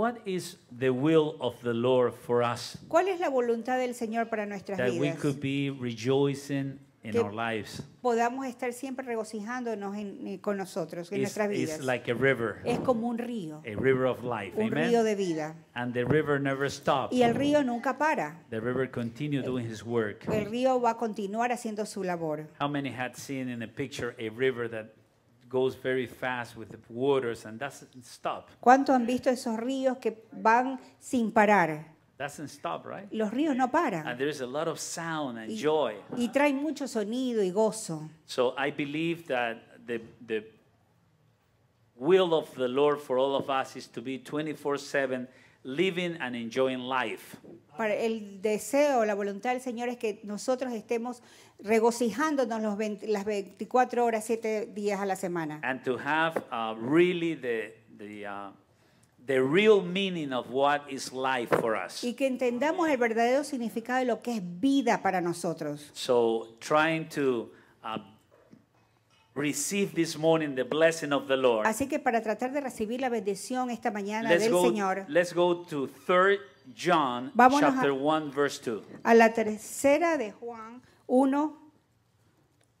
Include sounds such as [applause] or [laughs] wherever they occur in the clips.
what is the will of the Lord for us? ¿Cuál es la voluntad del Señor para nuestras That we could be rejoicing in Que our lives. Podamos estar siempre regocijándonos en- eh, con nosotros, en It's, nuestras it's like a river, Es como un río, a river of life. un río Amen. de vida. And the river never stops. Y el río nunca para. The river continues doing his work. El río va a continuar haciendo su labor. How many had seen in a picture a river that goes very fast with the waters and doesn't stop. ¿Cuánto han visto esos ríos que van sin parar? Doesn't stop, right? Los ríos no paran. And there is a lot of sound and Y, joy. y trae mucho sonido y gozo. So I believe that the the will of the Lord for all of us is to be 24/7 living and enjoying life. Para el deseo, la voluntad del Señor es que nosotros estemos regocijándonos los 20, las 24 horas, 7 días a la semana. And to have uh, really the, the, uh, the real meaning of what is life for us. Y que entendamos el verdadero significado de lo que es vida para nosotros. So trying to uh, receive this morning the blessing of the Lord. Así que para tratar de recibir la bendición esta mañana let's del go, Señor. Let's go to 3 John Vámonos chapter a, 1 verse 2. A la tercera de Juan 1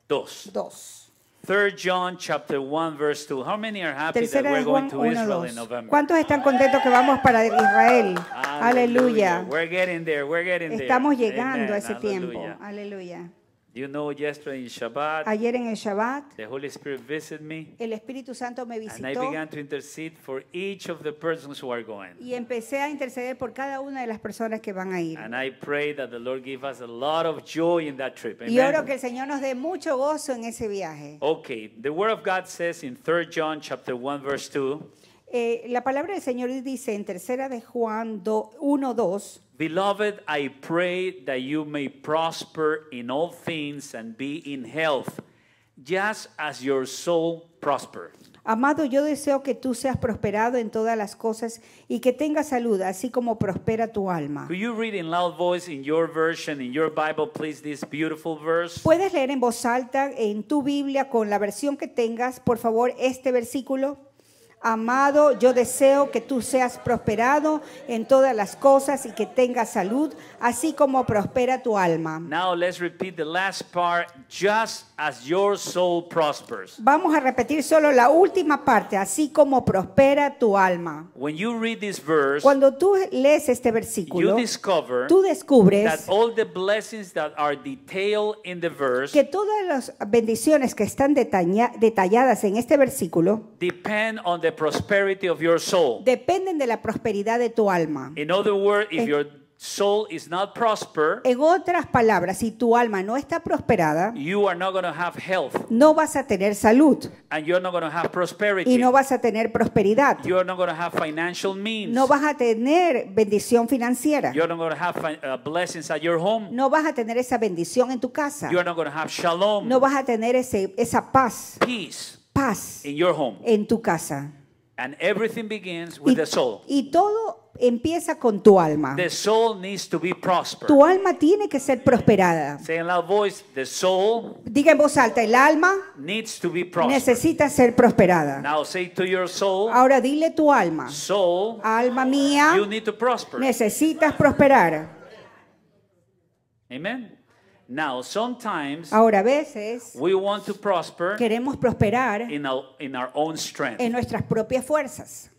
2. 2. 3 John chapter 1 verse 2. How many are happy Tercera that we're going to Israel 1, in November? ¿Cuántos están contentos que vamos para Israel? Aleluya. We're getting there. We're getting there. Estamos llegando Amen. a ese Hallelujah. tiempo. Aleluya. You know, yesterday in Shabbat, Ayer en el Shabbat, the Holy Spirit visited me, el Espíritu Santo me and I visitó began to intercede for each of the persons who are going. y empecé a interceder por cada una de las personas que van a ir. And I pray that the Lord give us a lot of joy in that trip. Y oro que el Señor nos dé mucho gozo en ese viaje. Okay, the Word of God says in 3 John chapter 1 verse 2, Eh, la palabra del Señor dice en tercera de Juan 1.2, Beloved, I pray that you may prosper in all things and be in health, just as your soul prospers. Amado, yo deseo que tú seas prosperado en todas las cosas y que tengas salud, así como prospera tu alma. ¿Puedes leer en voz alta en tu Biblia con la versión que tengas, por favor, este versículo? Amado, yo deseo que tú seas prosperado en todas las cosas y que tengas salud, así como prospera tu alma. Now let's repeat the last part, just as your soul prospers. Vamos a repetir solo la última parte, así como prospera tu alma. When you read this verse, Cuando tú lees este versículo, tú descubres que todas las bendiciones que están detalladas en este versículo depend on the prosperity of your soul. Dependen de la prosperidad de tu alma. In other words, if eh, your soul is not prosper, en otras palabras, si tu alma no está prosperada, you are not going to have health. no vas a tener salud and you're not going to have prosperity. y no vas a tener prosperidad. You're not going to have financial means. No vas a tener bendición financiera. You're not going to have uh, blessings at your home. No vas a tener esa bendición en tu casa. You're not going to have shalom. No vas a tener ese, esa paz. Peace. Paz. In your home. En tu casa y, todo empieza con tu alma. Tu alma tiene que ser prosperada. Say in Diga en voz alta, el alma necesita ser prosperada. Ahora dile tu alma, alma mía, necesitas prosperar. Amen sometimes Ahora a veces want queremos prosperar en nuestras propias fuerzas.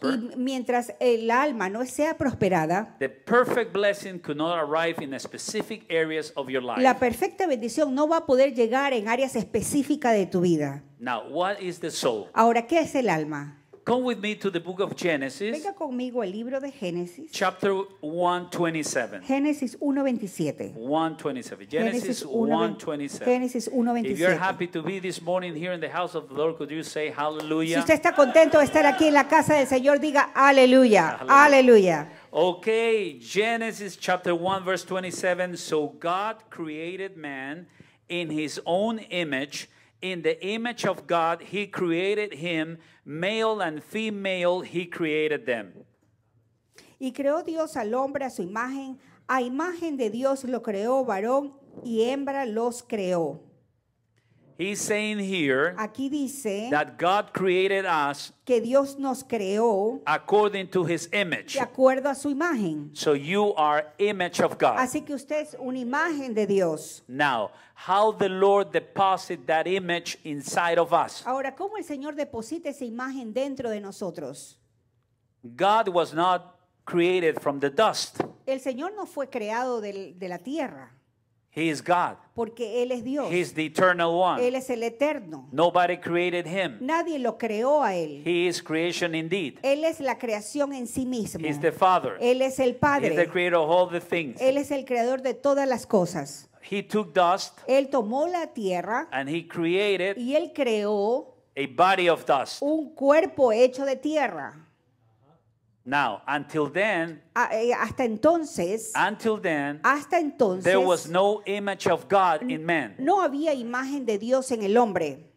y mientras el alma no sea prosperada, La perfecta bendición no va a poder llegar en áreas específicas de tu vida. Ahora, ¿qué es el alma? Come with me to the book of Genesis. Venga conmigo al libro de Génesis. Chapter 127. Génesis 1:27. 127. Genesis 1:27. Génesis 1:27. If you're happy to be this morning here in the house of the Lord, could you say hallelujah? Si usted está contento de estar aquí en la casa del Señor, diga aleluya. Aleluya. Okay, Genesis chapter 1 verse 27. So God created man in his own image in the image of God, he created him, male and female, he created them. Y creó Dios al hombre a su imagen, a imagen de Dios lo creó, varón y hembra los creó. He's saying here Aquí dice that God created us que Dios nos creó according to his image. De acuerdo a su imagen. So you are image of God. Así que usted es una imagen de Dios. Now, how the Lord deposit that image inside of us. Ahora, ¿cómo el Señor deposita esa imagen dentro de nosotros? God was not created from the dust. El Señor no fue creado del, de la tierra. Porque él es Dios. Él es el eterno. Nadie lo creó a él. indeed. Él es la creación en sí mismo. Él es el Padre. Él es el creador de todas las cosas. took Él tomó la tierra. Y él creó. Un cuerpo hecho de tierra. Now, until then, eh, hasta entonces, until then, hasta entonces, there was no image of God in man. No había imagen de Dios en el hombre.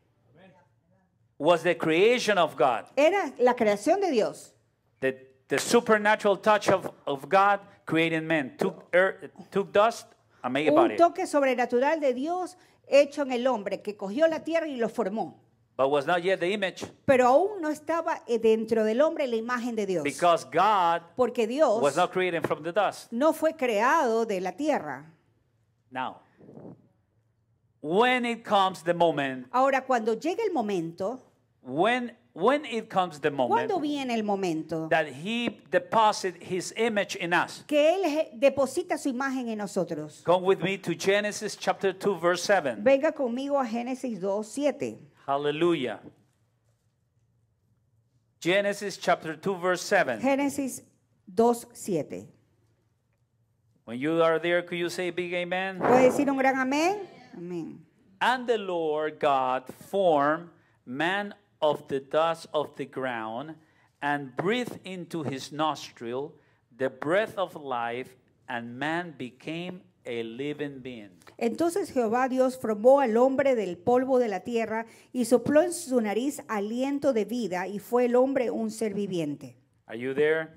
Was the creation of God. Era la creación de Dios. The, the supernatural touch of, of God creating man took, earth, took dust and made a body. Un toque sobrenatural de Dios hecho en el hombre que cogió la tierra y lo formó. But was not yet the image. Pero aún no estaba eh, dentro del hombre la imagen de Dios. Because God Porque Dios was not created from the dust. no fue creado de la tierra. Now, when it comes the moment, Ahora, cuando llega el momento, when, when it comes the moment, cuando viene el momento that he deposit his image in us, que Él eh, deposita su imagen en nosotros. Come with me to Genesis chapter 2, verse 7. Venga conmigo a Génesis 2, 7. Hallelujah. Genesis chapter 2 verse 7. Génesis 2:7. When you are there, could you say a big amen? decir un gran amén? Amén. And the Lord God formed man of the dust of the ground and breathed into his nostril the breath of life and man became a living being. Entonces Jehová Dios formó al hombre del polvo de la tierra y sopló en su nariz aliento de vida y fue el hombre un ser viviente. Are you there?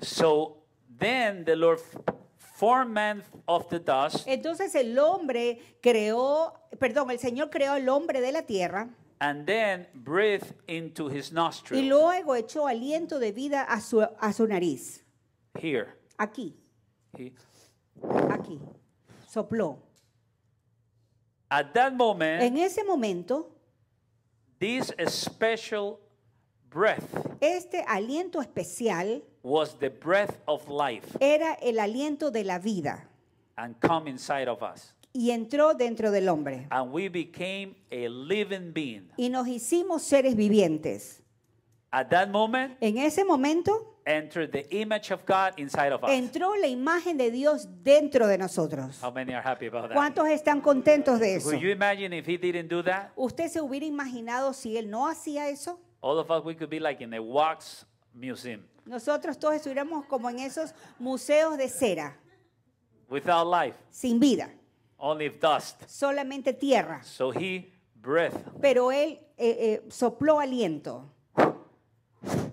So then the Lord formed man of the dust. Entonces el hombre creó, perdón, el Señor creó al hombre de la tierra. And then breathed into his nostrils. Y luego echó aliento de vida a su, a su nariz. Here. Aquí. Aquí sopló. At that moment, En ese momento, this special breath este aliento especial was the breath of life era el aliento de la vida and come inside of us. y entró dentro del hombre. And we became a living being. Y nos hicimos seres vivientes. At that moment, En ese momento, Entró la imagen de Dios dentro de nosotros. ¿Cuántos están contentos de eso? ¿Usted se hubiera imaginado si él no hacía eso? All Nosotros todos estuviéramos como en esos museos de cera. Sin vida. Solamente tierra. Pero él eh, eh, sopló aliento.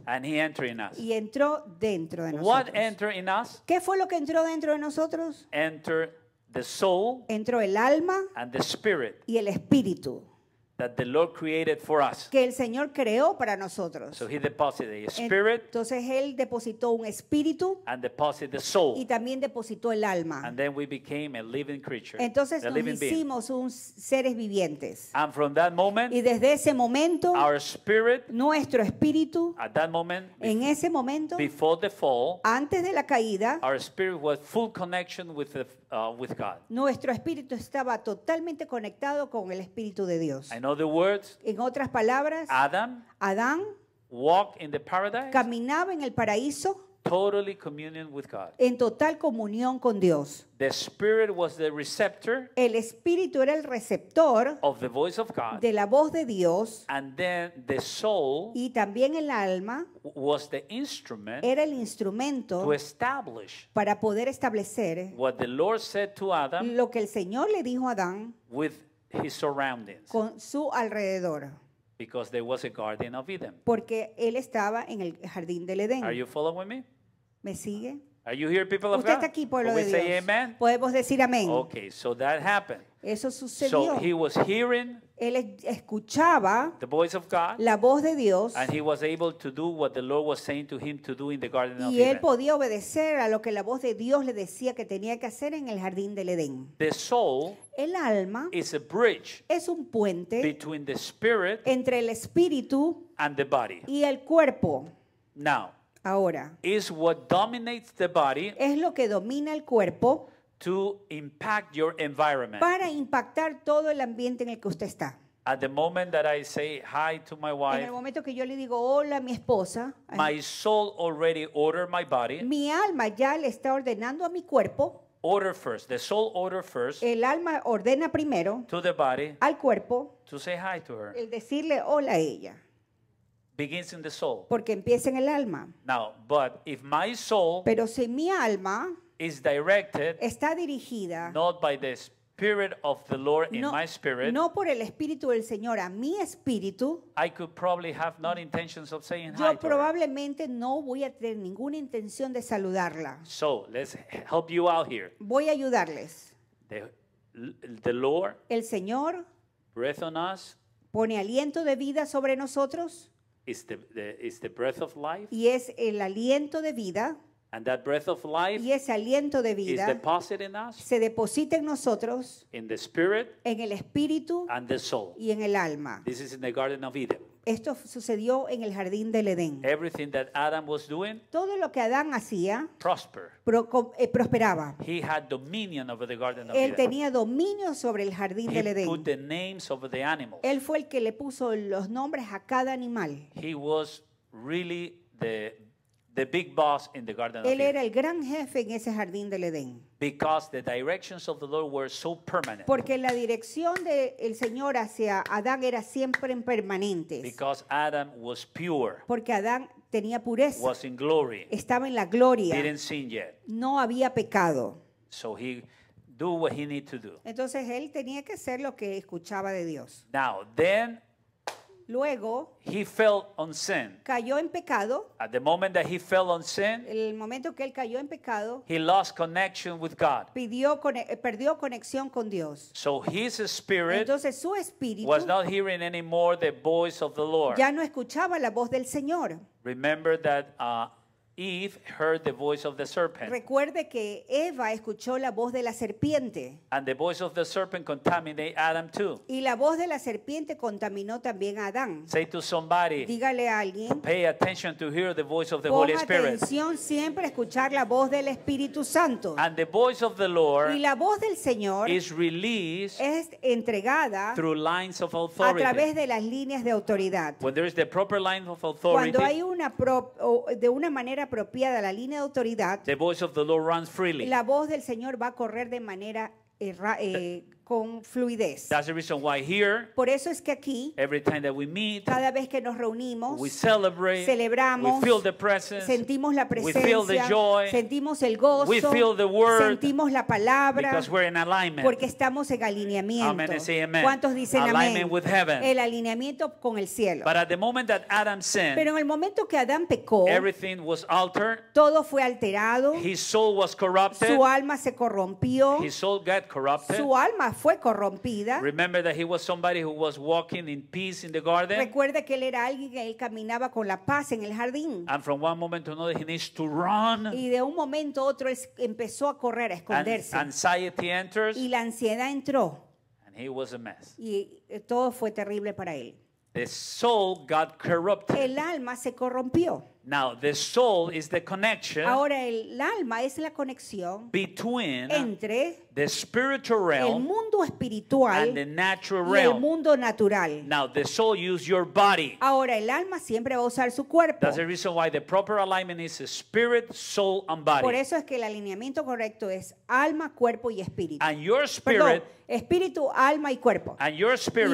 And he entered in us. y entró dentro de What nosotros. entered in us? ¿Qué fue lo que entró dentro de nosotros? Entered the soul Entró el alma and the spirit. y el espíritu. that the Lord created for us. que el Señor creó para nosotros. So he deposited a spirit Entonces Él depositó un espíritu and deposited the soul. y también depositó el alma. And then we became a living creature, Entonces a nos living hicimos being. un seres vivientes. And from that moment, y desde ese momento, our spirit, nuestro espíritu, at that moment, en ese momento, before the fall, antes de la caída, our spirit was full connection with the Uh, Nuestro espíritu estaba totalmente conectado con el espíritu de Dios. words, en otras palabras, Adam, Adán caminaba en el paraíso Totally communion with God. en total comunión con Dios. The Spirit was the receptor El espíritu era el receptor of the voice of God, de la voz de Dios and then the soul y también el alma was the instrument era el to instrumento establish para poder establecer what the Lord said to Adam lo que el Señor le dijo a Adán with his surroundings. con su alrededor. Because there was a garden of Eden. porque él estaba en el jardín del Edén. Are you following me? ¿Me sigue? Are Usted está aquí, pueblo de Dios. Podemos decir amén. Eso sucedió. Él escuchaba la voz de Dios y él podía obedecer a lo que la voz de Dios le decía que tenía que hacer en el jardín del Edén. El alma es un puente entre el espíritu y el cuerpo. Now, ahora es lo que domina el cuerpo para impactar todo el ambiente en el que usted está. En el momento que yo le digo hola a mi esposa, mi- my soul mi alma ya le está ordenando a mi cuerpo, el alma ordena primero al cuerpo el decirle hola a ella porque empieza en el alma. Pero si mi alma está dirigida no, por el espíritu del Señor a mi espíritu, yo probablemente no voy a tener ninguna intención de saludarla. Voy a ayudarles. El Señor pone aliento de vida sobre nosotros is the, the, is the breath of life. y es el aliento de vida. And that breath of life y ese aliento de vida is in us, se deposita en nosotros, in the spirit, en el espíritu and the soul. y en el alma. This is in the Garden of Eden. Esto sucedió en el jardín del Edén. Todo lo que Adán hacía prosperaba. Él tenía dominio sobre el jardín del Edén. Él fue el que le puso los nombres a cada animal. He was really the big Él era el gran jefe en ese jardín del Edén. Because the directions of the Lord were so permanent. Porque la dirección del Señor hacia Adán era siempre en permanente Because Adam was pure. Porque Adán tenía pureza. Was in glory. Estaba en la gloria. sin yet. No había pecado. So he do what he need to do. Entonces él tenía que hacer lo que escuchaba de Dios. Now then Luego, he fell on sin. Cayó en pecado. At the moment that he fell on sin, el momento que él cayó en pecado, he lost connection with God. Pidió, eh, perdió conexión con Dios. So his spirit Entonces su espíritu was not hearing anymore the voice of the Lord. Ya no escuchaba la voz del Señor. Remember that uh, Eve heard the voice of the serpent. Recuerde que Eva escuchó la voz de la serpiente. And the voice of the serpent contaminated Adam too. Y la voz de la serpiente contaminó también a Adán. Say to somebody. Dígale a alguien. Pay attention to hear the voice of the Holy Spirit. atención siempre a escuchar la voz del Espíritu Santo. And the voice of the Lord. Y la voz del Señor is released es entregada through lines of authority. a través de las líneas de autoridad. When there is the proper line of authority. Cuando hay una pro, de una manera apropiada la línea de autoridad, la voz del Señor va a correr de manera eh, con fluidez. Por eso es que aquí, cada vez que nos reunimos, celebramos, sentimos la presencia, sentimos el gozo, sentimos la palabra, porque estamos en alineamiento. ¿Cuántos dicen amén? El alineamiento con el cielo. Pero en el momento que Adán pecó, todo fue alterado, su alma se corrompió, su alma fue fue corrompida. Remember that he was somebody who was walking in peace in the garden. Recuerda que él era alguien que él caminaba con la paz en el jardín. And from one moment to another he needs to run. Y de un momento a otro es, empezó a correr, a esconderse. And anxiety enters. Y la ansiedad entró. And he was a mess. Y eh, todo fue terrible para él. The soul got corrupted. El alma se corrompió. Now the soul is the connection Ahora el alma es la conexión between entre the spiritual realm el mundo espiritual and the natural y realm. el mundo natural. Now the soul uses your body. Ahora el alma siempre va a usar su cuerpo. That's the reason why the proper alignment is spirit, soul and body. Por eso es que el alineamiento correcto es alma, cuerpo y espíritu. And your spirit Perdón espíritu, alma y cuerpo. y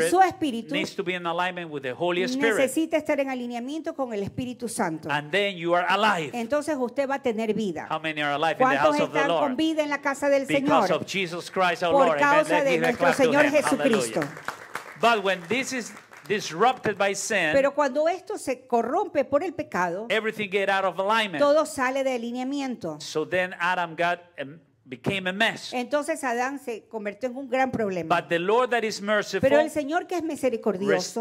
su espíritu necesita estar en alineamiento con el Espíritu Santo. And Entonces usted va a tener vida. ¿cuántos many con vida en la casa del Señor? Of Jesus Christ, Por causa de nuestro Señor Jesucristo. pero cuando esto se corrompe por el pecado, todo sale de alineamiento. So then Adam got em, entonces Adán se convirtió en un gran problema. Pero el Señor que es misericordioso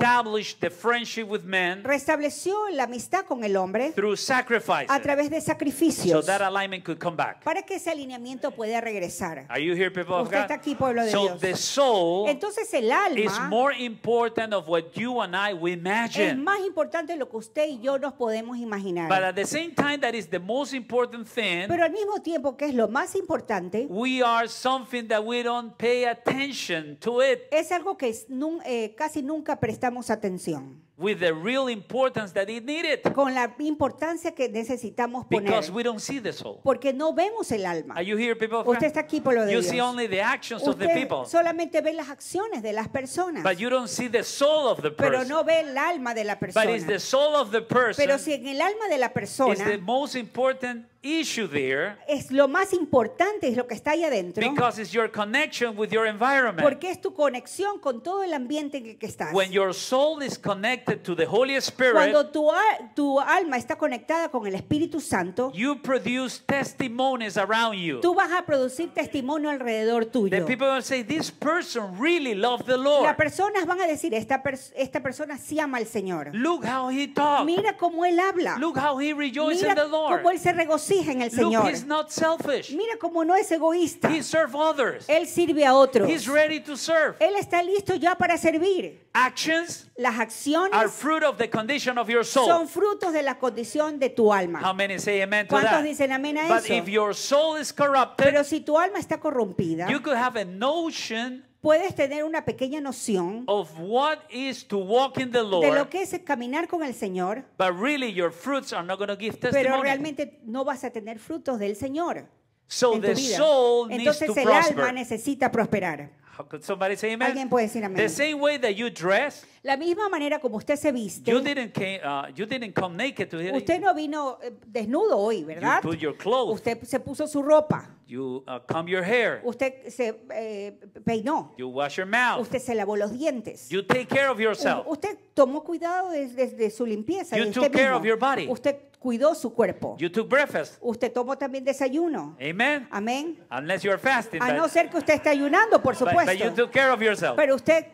restableció la amistad con el hombre a través de sacrificios para que ese alineamiento pueda regresar. Usted está aquí, pueblo de Dios. Entonces el alma es más importante de lo que usted y yo nos podemos imaginar. Pero al mismo tiempo que es lo más importante importante. We are something that we don't pay attention to it. Es algo que es, nun, eh, casi nunca prestamos atención. With the real importance that it needed. Con la importancia que necesitamos poner. Because we don't see the soul. Porque no vemos el alma. Are you here, people Usted está aquí por lo de you Dios. See only the actions Usted of the people. solamente ve las acciones de las personas. But you don't see the soul of the person. Pero no ve el alma de la persona. But it's the soul of the person. Pero si en el alma de la persona. It's the most important issue there es lo más importante es lo que está ahí adentro because it's your connection with your environment. porque es tu conexión con todo el ambiente en el que estás. When your soul is connected to the Holy Spirit, Cuando tu, tu alma está conectada con el Espíritu Santo, you produce testimonies around you. tú vas a producir testimonio alrededor tuyo. The people will say, This person really loves the Lord. Las personas van a decir, esta, esta persona sí ama al Señor. Look how he talks. Mira cómo él habla. Look how he rejoices in the Lord. Mira cómo él se regocija Mira cómo no es egoísta. Él sirve a otros. Él está listo ya para servir. Actions Las acciones son frutos de la condición de tu alma. ¿Cuántos dicen amén a But Pero si tu alma está corrompida, you could have a notion puedes tener una pequeña noción de lo que es caminar con el Señor, pero realmente no vas a tener frutos del Señor. en tu vida. Entonces el alma necesita prosperar. Alguien puede decir amén. The la misma manera como usted se viste. Uh, usted no vino eh, desnudo hoy, ¿verdad? Usted se puso su ropa. You uh, comb your hair. Usted se eh, peinó. You wash your mouth. Usted se lavó los dientes. You take care of yourself. U usted tomó cuidado desde de, su limpieza. You de usted took care mismo. of your body. Usted cuidó su cuerpo. You took breakfast. Usted tomó también desayuno. Amen. Amén. Unless you are fasting. A but, no ser que usted esté ayunando, por supuesto. But, but you took care of yourself. Pero usted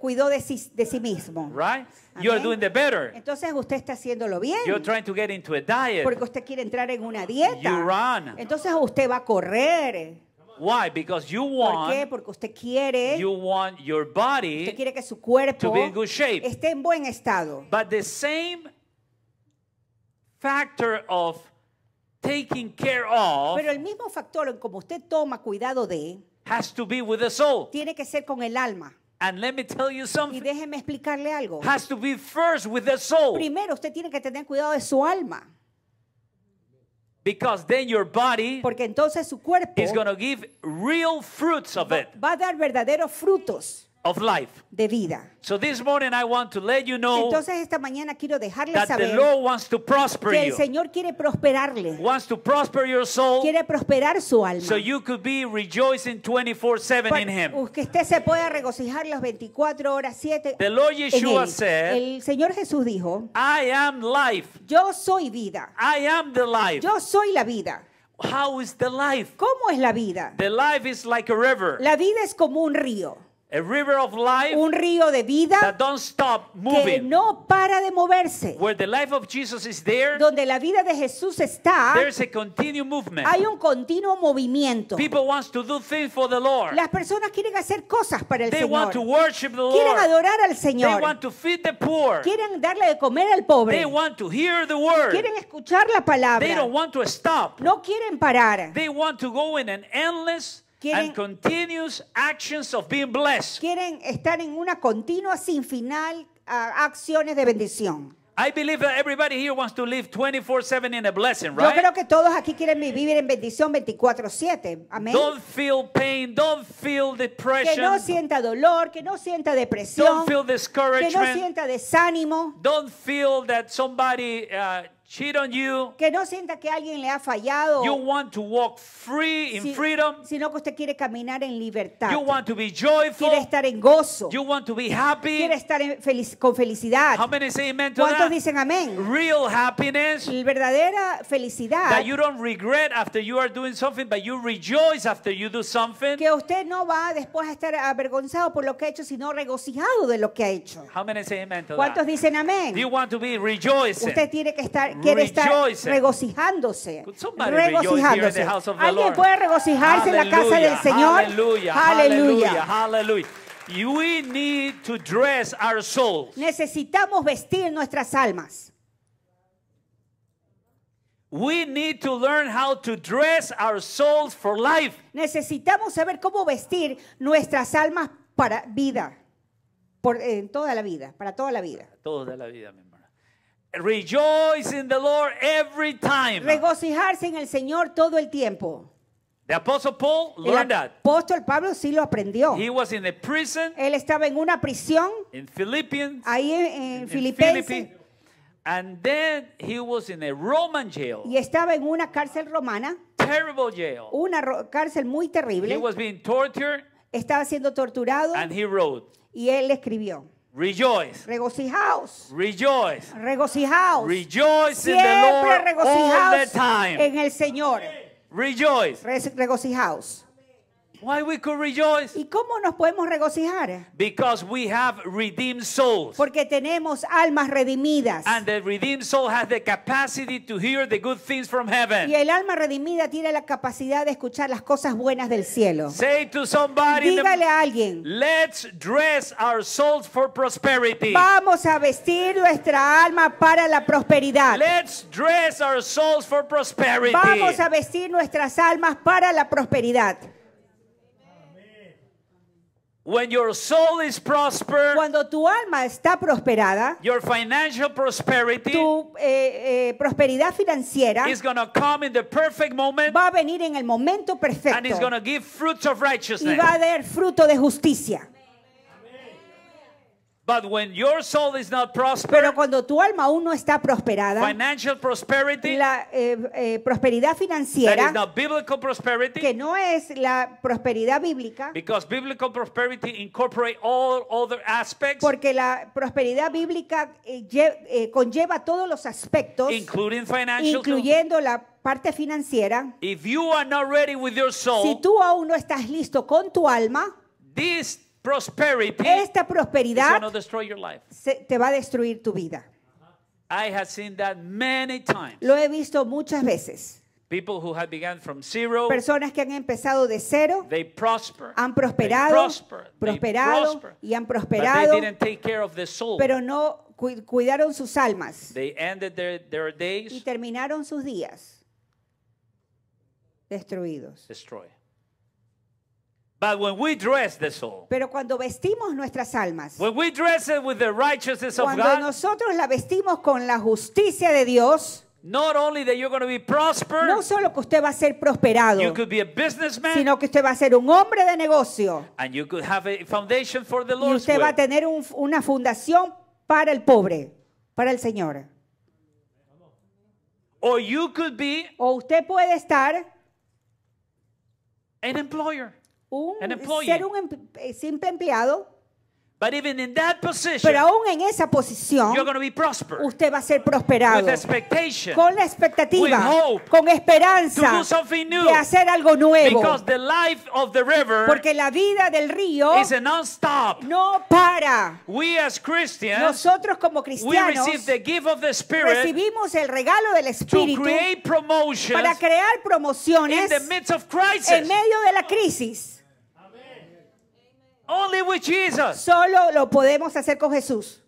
cuidó de sí, de sí mismo. Right? You're doing the better. Entonces usted está haciéndolo bien. You're trying to get into a diet. Porque usted quiere entrar en una dieta. You run. Entonces usted va a correr. Why? Because you want, ¿Por qué? Porque usted quiere. You want your body usted quiere que su cuerpo to be in good shape. esté en buen estado. But the same factor of taking care of. Pero el mismo factor en como usted toma cuidado de. Has to be with the soul. Tiene que ser con el alma. And let me tell you something. Y déjeme explicarle algo. Has to be first with the soul. Primero usted tiene que tener cuidado de su alma. Because then your body Porque entonces su cuerpo is going to give real fruits of va, it. Va a dar verdaderos frutos. of life. De vida. So this morning I want to let you know Entonces esta mañana quiero dejarles that the Lord wants to prosper que el Señor quiere prosperarle. Wants to prosper your soul Quiere prosperar su alma. so you could be rejoicing 24/7 in him. Que usted se pueda regocijar las 24 horas 7 The Lord en él. said, El Señor Jesús dijo, I am life. yo soy vida. I am the life. Yo soy la vida. How is the life? ¿Cómo es la vida? The life is like a river. La vida es como un río un río de vida que no para de moverse. donde la vida de Jesús está, hay un continuo movimiento. Las personas quieren hacer cosas para el Señor. Quieren adorar al Señor. Quieren darle de comer al pobre. Quieren escuchar la palabra. No quieren parar. quieren want en un Quieren, and continuous actions of being blessed. quieren estar en una continua sin final uh, acciones de bendición. I believe that everybody here wants to live 24/7 in a blessing, right? Yo creo que todos aquí quieren vivir en bendición 24/7. Amén. Don't feel pain, don't feel depression. Que no sienta dolor, que no sienta depresión. Don't feel discouragement. Que no sienta desánimo. Don't feel that somebody uh, cheat on you. Que no sienta que alguien le ha fallado. You want to walk free in si, freedom. Sino que usted quiere caminar en libertad. You want to be joyful. Quiere estar en gozo. You want to be happy. Quiere estar en feliz, con felicidad. How many say amen to ¿Cuántos that? dicen amén? Real happiness. Verdadera felicidad. That you don't regret after you are doing something, but you rejoice after you do something. Que usted no va después a estar avergonzado por lo que ha hecho, sino regocijado de lo que ha hecho. How many say amen to ¿Cuántos that? dicen amén? Do you want to be rejoicing? Usted tiene que estar quiere estar regocijándose. Regocijándose. Alguien puede regocijarse en la casa del Señor. Aleluya. Aleluya. We need to dress our souls. Necesitamos vestir nuestras almas. We need to learn how to dress our souls for life. Necesitamos saber cómo vestir nuestras almas para vida. Por, en toda la vida, para toda la vida. Toda la vida, mi Rejoice in the Lord every time. Regocijarse en el Señor todo el tiempo. The Apostle Paul learned el apóstol Pablo sí lo aprendió. He was in a prison, Él estaba en una prisión. In Philippians, ahí en, en Filipenses. And then he was in a Roman jail. Y estaba en una cárcel romana. Terrible jail. Una cárcel muy terrible. He was being tortured, estaba siendo torturado. And he wrote, y él escribió. Rejoice. Regocijaos. Rejoice. Regocijaos. Rejoice in the Lord all the time. En el Señor. Rejoice. regocijaos. ¿Y cómo nos podemos regocijar? Because we have redeemed souls. Porque tenemos almas redimidas. And the redeemed soul has the capacity to hear the good things from heaven. Y el alma redimida tiene la capacidad de escuchar las cosas buenas del cielo. Say to somebody Dígale a alguien. Let's dress our souls for prosperity. Vamos a vestir nuestra alma para la prosperidad. Let's dress our souls for prosperity. Vamos a vestir nuestras almas para la prosperidad. When your soul is prosper, cuando tu alma está prosperada, your financial prosperity tu eh, eh, prosperidad financiera is gonna come in the perfect moment, va a venir en el momento perfecto and it's gonna give fruits of righteousness. y va a dar fruto de justicia. Pero cuando tu alma aún no está prosperada, la eh, eh, prosperidad financiera, que no es la prosperidad bíblica, porque la prosperidad bíblica eh, conlleva todos los aspectos, incluyendo la parte financiera. si tú aún no estás listo con tu alma, esta prosperidad te va a destruir tu vida. Lo he visto muchas veces. personas que han empezado de cero, han prosperado, prosperado y han prosperado, pero no cuidaron sus almas y terminaron sus días destruidos. Pero cuando vestimos nuestras almas, cuando nosotros la vestimos con la justicia de Dios, no solo que usted va a ser prosperado, sino que usted va a ser un hombre de negocio. y usted va a tener una fundación para el pobre, para el Señor. you could be o usted puede estar un employer un, ser un em, eh, simple empleado. Pero aún en esa posición, usted va a ser prosperado con la expectativa, con esperanza de hacer algo nuevo. Porque la vida del río no para. Nosotros como cristianos recibimos el regalo del Espíritu para crear promociones en medio de la crisis. Only with Jesus. Solo lo podemos hacer con Jesús.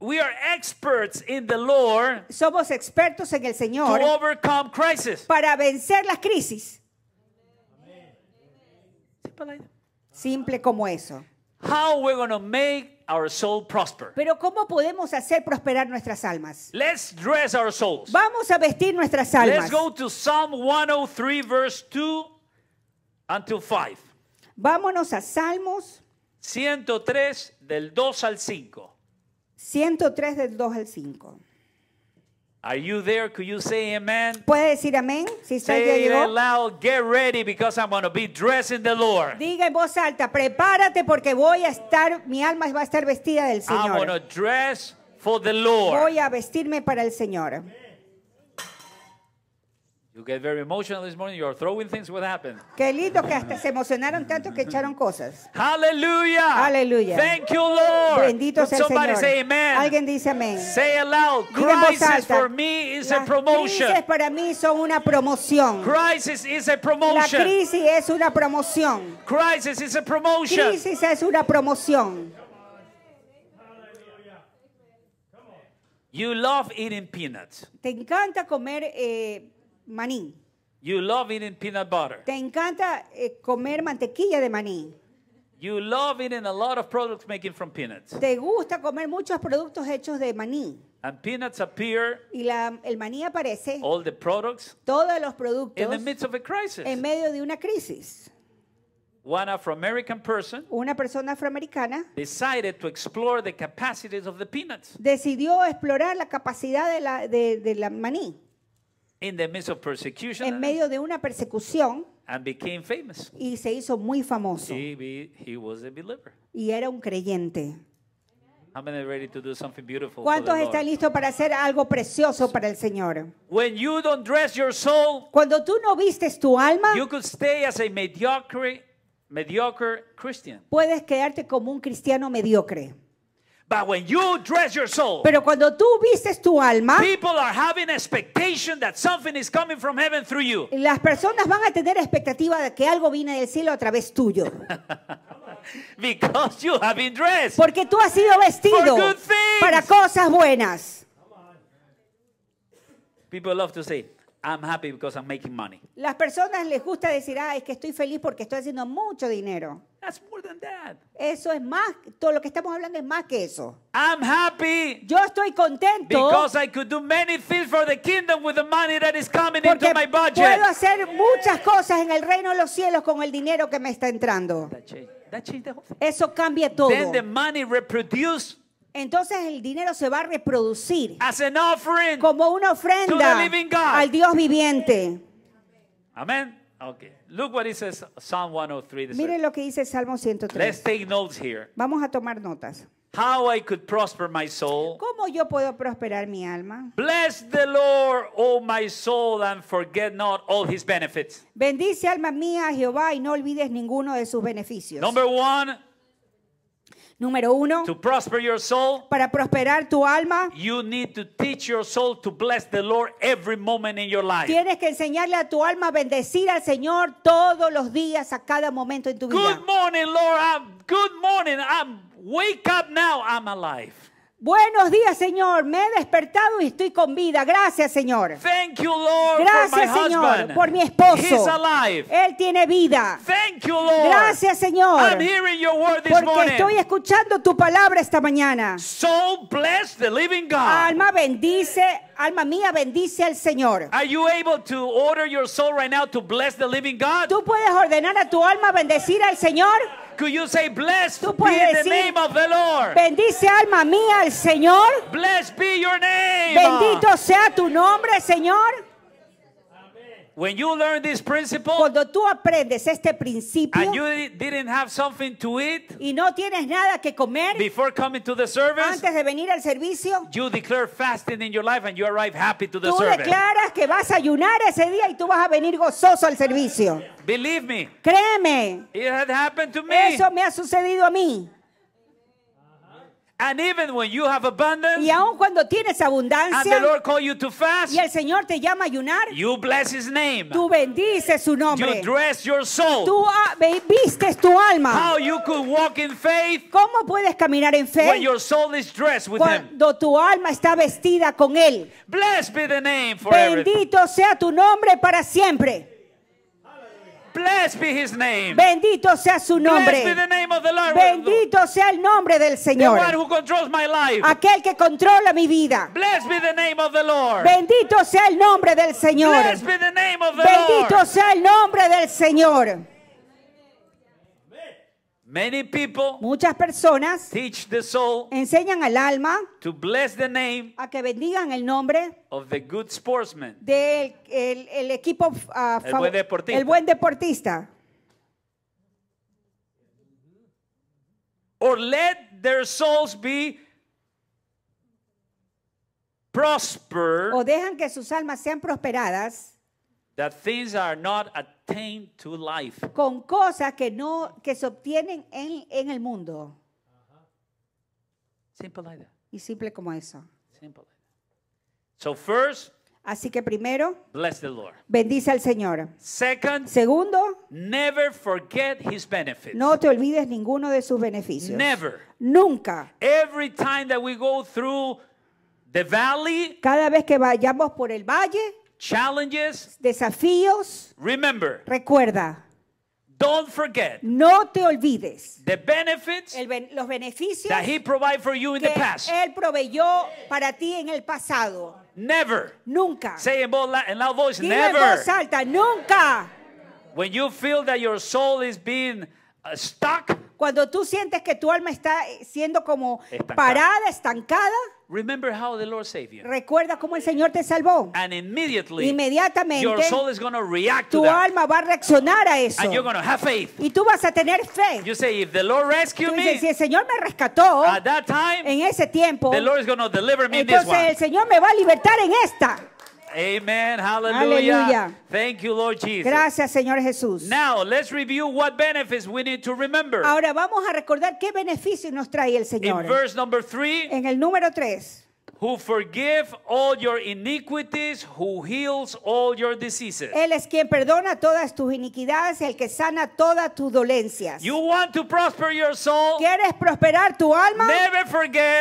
We are experts in the Lord Somos expertos en el Señor to overcome crisis. para vencer las crisis. Simple como eso. How gonna make our soul prosper. Pero cómo podemos hacer prosperar nuestras almas? Let's dress our souls. Vamos a vestir nuestras almas. Let's go to Psalm 103 verse 2 until 5. Vámonos a Salmos 103 del 2 al 5. 103 del 2 al 5. Are you there? Could you say amen? ¿Puede decir amén? Si ya llegó. get ready because I'm going to be dressed in the Lord. Diga en voz alta, prepárate porque voy a estar, mi alma va a estar vestida del Señor. I'm going to dress for the Lord. Voy a vestirme para el Señor. Amen. You get very emotional this morning. You're throwing things. What happened? Qué lindo que hasta se emocionaron tanto que echaron cosas. Hallelujah. Hallelujah. Thank you, Lord. Bendito sea el Somebody Say amen. Alguien dice amén. Say aloud. Crisis for me is a promotion. Crisis para mí son una promoción. Crisis is a promotion. La crisis es una promoción. Crisis is a promotion. Crisis es una promoción. You love eating peanuts. Te encanta comer eh, maní. You love eating peanut butter. Te encanta eh, comer mantequilla de maní. You love eating a lot of products making from peanuts. Te gusta comer muchos productos hechos de maní. And peanuts appear. Y la, el maní aparece. All the products. Todos los productos. In the midst of a crisis. En medio de una crisis. One Afro-American person una persona afroamericana decided to explore the capacities of the peanuts. Decidió explorar la capacidad de la, de, de la maní en medio de una persecución y se hizo muy famoso. Y era un creyente. ¿Cuántos están listos para hacer algo precioso para el Señor? Cuando tú no vistes tu alma, puedes quedarte como un cristiano mediocre. But when you dress your soul, Pero cuando tú vistes tu alma, people are having expectation that something is coming from heaven through you. [laughs] Las personas van a tener expectativa de que algo viene del cielo a través tuyo. Because you have been dressed. Porque tú has sido vestido para cosas buenas. People love to say happy Las personas les gusta decir, ah, es que estoy feliz porque estoy haciendo mucho dinero. Eso es más, todo lo que estamos hablando es más que eso. I'm happy. Yo estoy contento. porque Puedo hacer muchas cosas en el reino de los cielos con el dinero que me está entrando. Eso cambia todo. Entonces el dinero se va a reproducir como una ofrenda al Dios viviente. Amén. Okay. Look what it says, Psalm 103. Miren lo que dice Salmo Let's 103. take notes here. Vamos a tomar notas. How I could prosper my soul. ¿Cómo yo puedo prosperar mi alma? Bless the Lord, O my soul, and forget not all his benefits. Bendice alma mía Jehová y no olvides ninguno de sus beneficios. Number one, Número uno, to prosper your soul, para prosperar tu alma, you need to teach soul to bless every moment Tienes que enseñarle a tu alma a bendecir al Señor todos los días, a cada momento en tu vida. Good morning, Lord. good morning. I'm wake up now. I'm alive. Buenos días, Señor. Me he despertado y estoy con vida. Gracias, Señor. Gracias, Señor, por mi esposo. Él tiene vida. Gracias, Señor. Porque estoy escuchando tu palabra esta mañana. Alma bendice alma mía, bendice al Señor. ¿Tú puedes ordenar a tu alma bendecir al Señor? Could you say, blessed Tú puedes be decir, the name of the Lord? Bendice alma mía al Señor. Blessed be your name. Bendito sea tu nombre, Señor cuando tú aprendes este principio y no tienes nada que comer antes de venir al servicio, tú declaras que vas a ayunar ese día y tú vas a venir gozoso al servicio. Believe me, Créeme. Eso me ha sucedido a mí. And even when you have abundance, y aun cuando tienes abundancia, and the Lord call you to fast, y el Señor te llama a ayunar, you bless his name. tú bendices su nombre, you dress your soul. tú ah, vistes tu alma. How you could walk in faith, ¿Cómo puedes caminar en fe when your soul is dressed with cuando him. tu alma está vestida con Él? Bless be the name Bendito everything. sea tu nombre para siempre. Bendito sea su nombre. Bendito sea el nombre del Señor. Aquel que controla mi vida. Bendito sea el nombre del Señor. Bendito sea el nombre del Señor. Many people Muchas personas teach the soul enseñan al alma to bless the name a que bendigan el nombre of the good sportsman. del el, el equipo uh, el, buen deportista. el buen deportista. Or let their souls be prosper. O dejan que sus almas sean prosperadas. That things are not attained to life. Con cosas que no que se obtienen en, en el mundo. Uh -huh. Simple like that. Y simple como eso. Simple like that. So first, Así que primero, Bless the Lord. bendice al Señor. Second, Segundo, never forget his benefits. no te olvides ninguno de sus beneficios. Never. Nunca. Every time that we go through the valley, cada vez que vayamos por el valle, challenges, desafíos. Remember, recuerda. Don't forget no te olvides the benefits los beneficios that he provided for you in the past. Él proveyó para ti en el pasado. Never. Nunca. Say in, both in loud voice, never. En nunca. When you feel that your soul is being uh, stuck, cuando tú sientes que tu alma está eh, siendo como parada, estancada. Recuerda cómo el Señor te salvó. Inmediatamente, tu alma va a reaccionar a eso. Y tú vas a tener fe. Tú dices, si el Señor me rescató en ese tiempo, entonces el Señor me va a libertar en esta. Amen. Hallelujah. Hallelujah. Thank you, Lord Jesus. Gracias, Señor Jesús. Now, let's review what benefits we need to remember. Ahora vamos a recordar qué beneficios nos trae el Señor. In verse number three, en el número 3. Who forgive all your Él es quien perdona todas tus iniquidades, el que sana todas tus dolencias. ¿Quieres prosperar tu alma?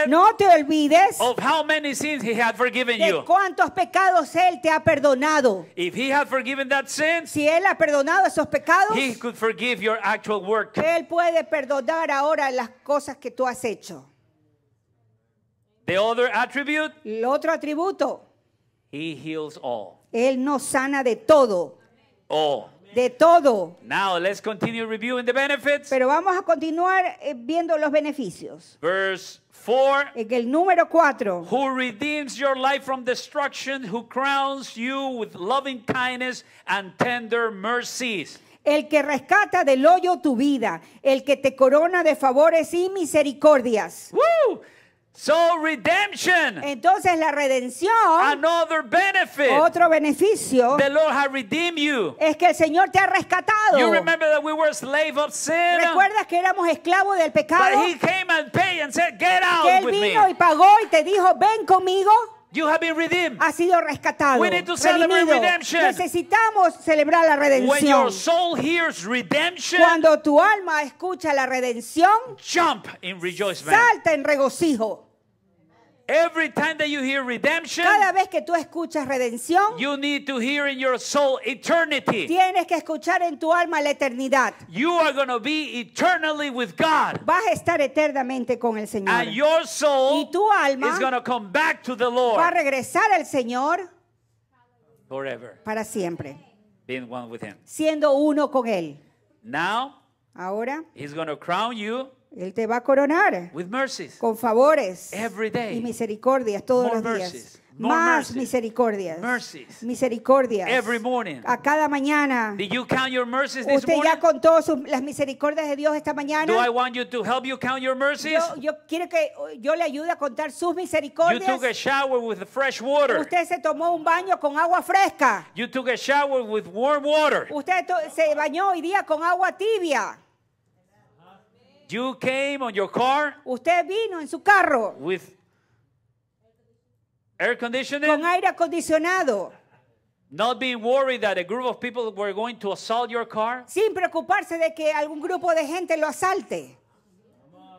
No te olvides. De cuántos pecados él te ha perdonado. si él ha perdonado esos pecados, Él puede perdonar ahora las cosas que tú has hecho. The other attribute, el otro atributo, he heals all. Él nos sana de todo. All. De todo. Now let's continue reviewing the benefits. Pero vamos a continuar eh, viendo los beneficios. Verse 4. el número Who redeems your life from destruction, who crowns you with loving kindness and tender mercies el que rescata del hoyo tu vida, el que te corona de favores y misericordias. So redemption, Entonces la redención, another benefit, otro beneficio, the Lord has redeemed you. es que el Señor te ha rescatado. You remember that we were slave of sin, Recuerdas que éramos esclavos del pecado. But he came and paid and said, Get out with me. él vino y pagó y te dijo, ven conmigo. You have been redeemed. Has sido rescatado. We need to celebrate redemption. Necesitamos celebrar la redención. When your soul hears redemption, Cuando tu alma escucha la redención, jump in rejoicement. salta en regocijo. Every time that you hear redemption, cada vez que tú escuchas redención, you need to hear in your soul eternity. Tienes que escuchar en tu alma la eternidad. You are going to be eternally with God. Vas a estar eternamente con el Señor. And your soul y tu alma is going to come back to the Lord. Va a regresar al Señor forever. Para siempre. Being one with him. Siendo uno con él. Now, ahora, he's going to crown you Él te va a coronar con favores y misericordias todos los días. más misericordias. Misericordias. A cada mañana. ¿Usted ya contó las misericordias de Dios esta mañana? Yo, quiero que yo le ayude a contar sus misericordias. Usted se tomó un baño con agua fresca. Usted se bañó hoy día con agua tibia. You came on your car Usted vino en su carro with air conditioning. con aire acondicionado. Not being worried that a group of people were going to assault your car. Sin preocuparse de que algún grupo de gente lo asalte.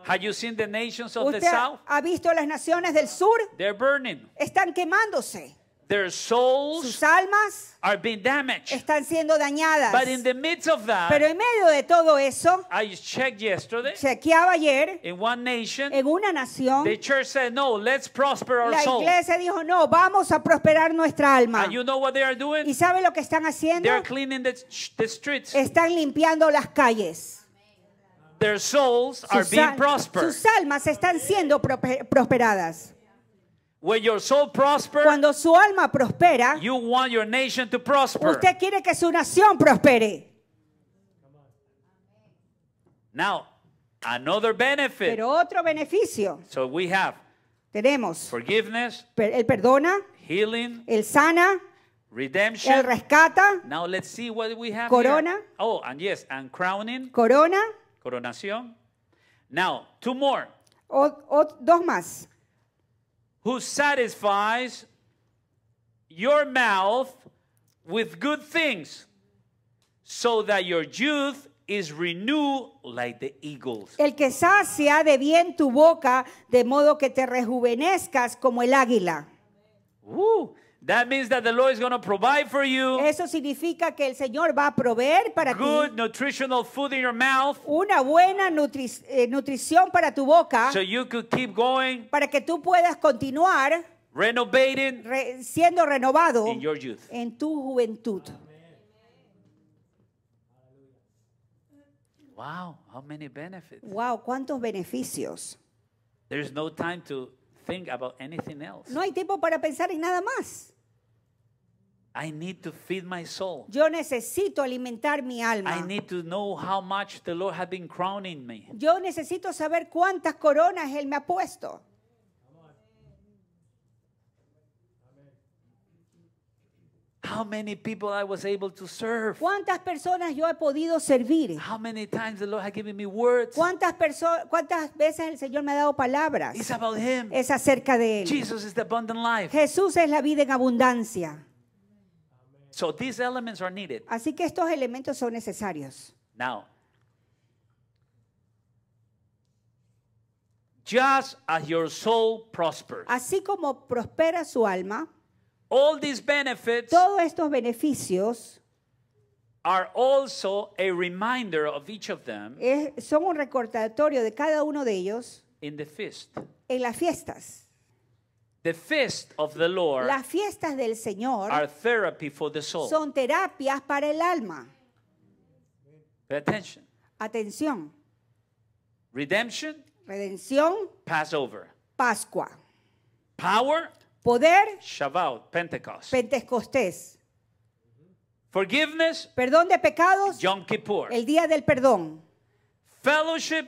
Have you seen the nations of the south? ha visto las naciones del sur? They're burning. Están quemándose. Their souls sus almas are being damaged. están siendo dañadas. But in the midst of that, Pero en medio de todo eso, I checked yesterday, chequeaba ayer in one nation, en una nación, the church said, no, let's prosper our la iglesia soul. dijo, no, vamos a prosperar nuestra alma. And you know what they are doing? ¿Y sabe lo que están haciendo? They are cleaning the, the streets. Están limpiando las calles. Their souls are being prospered. sus almas están siendo prosperadas. When your soul prosper, Cuando su alma prospera, you want your nation to prosper. usted quiere que su nación prospere. Now, another benefit. Pero otro beneficio. So we have tenemos forgiveness, el perdona, healing, el sana, redemption, el rescata. Now let's see what we have. Corona. Oh, and yes, and crowning. Corona. Coronación. Now, two more. o, dos más. who satisfies your mouth with good things, so that your youth is renewed like the eagles. El que sacia de bien tu boca, de modo que te rejuvenezcas como el águila. Ooh. That means that the Lord is going to provide for you. Eso significa que el Señor va a proveer para good ti. nutritional food in your mouth. Una buena nutri eh, nutrición para tu boca. So you could keep going. Para que tú puedas continuar. Renovating. Re siendo renovado. In your youth. En tu juventud. Amen. Wow, how many benefits. Wow, cuántos beneficios. There's no time to think about anything else. No hay tiempo para pensar en nada más. I need to feed my soul. Yo necesito alimentar mi alma. I need to know how much the Lord has been crowning me. Yo necesito saber cuántas coronas él me ha puesto. How many people I was able to serve. ¿Cuántas personas yo he podido servir? How many times the Lord has given me words. ¿Cuántas, personas, ¿Cuántas veces el Señor me ha dado palabras? It's about him. Es acerca de Él. Jesus is the abundant life. Jesús es la vida en abundancia. So these elements are needed. Así que estos elementos son necesarios. Now, just as your soul prospers. Así como prospera su alma. All these benefits todos estos beneficios are also a reminder of each of them es, son un recordatorio de cada uno de ellos in the feast. en las fiestas. The feast of the Lord las fiestas del Señor are therapy for the soul. son terapias para el alma. Pay attention. Atención. Redemption. Redención. Passover. Pascua. Power. Poder. Shavuot, Pentecost. Pentecostés. Forgiveness. Perdón de pecados. Yom Kippur. El día del perdón. Fellowship.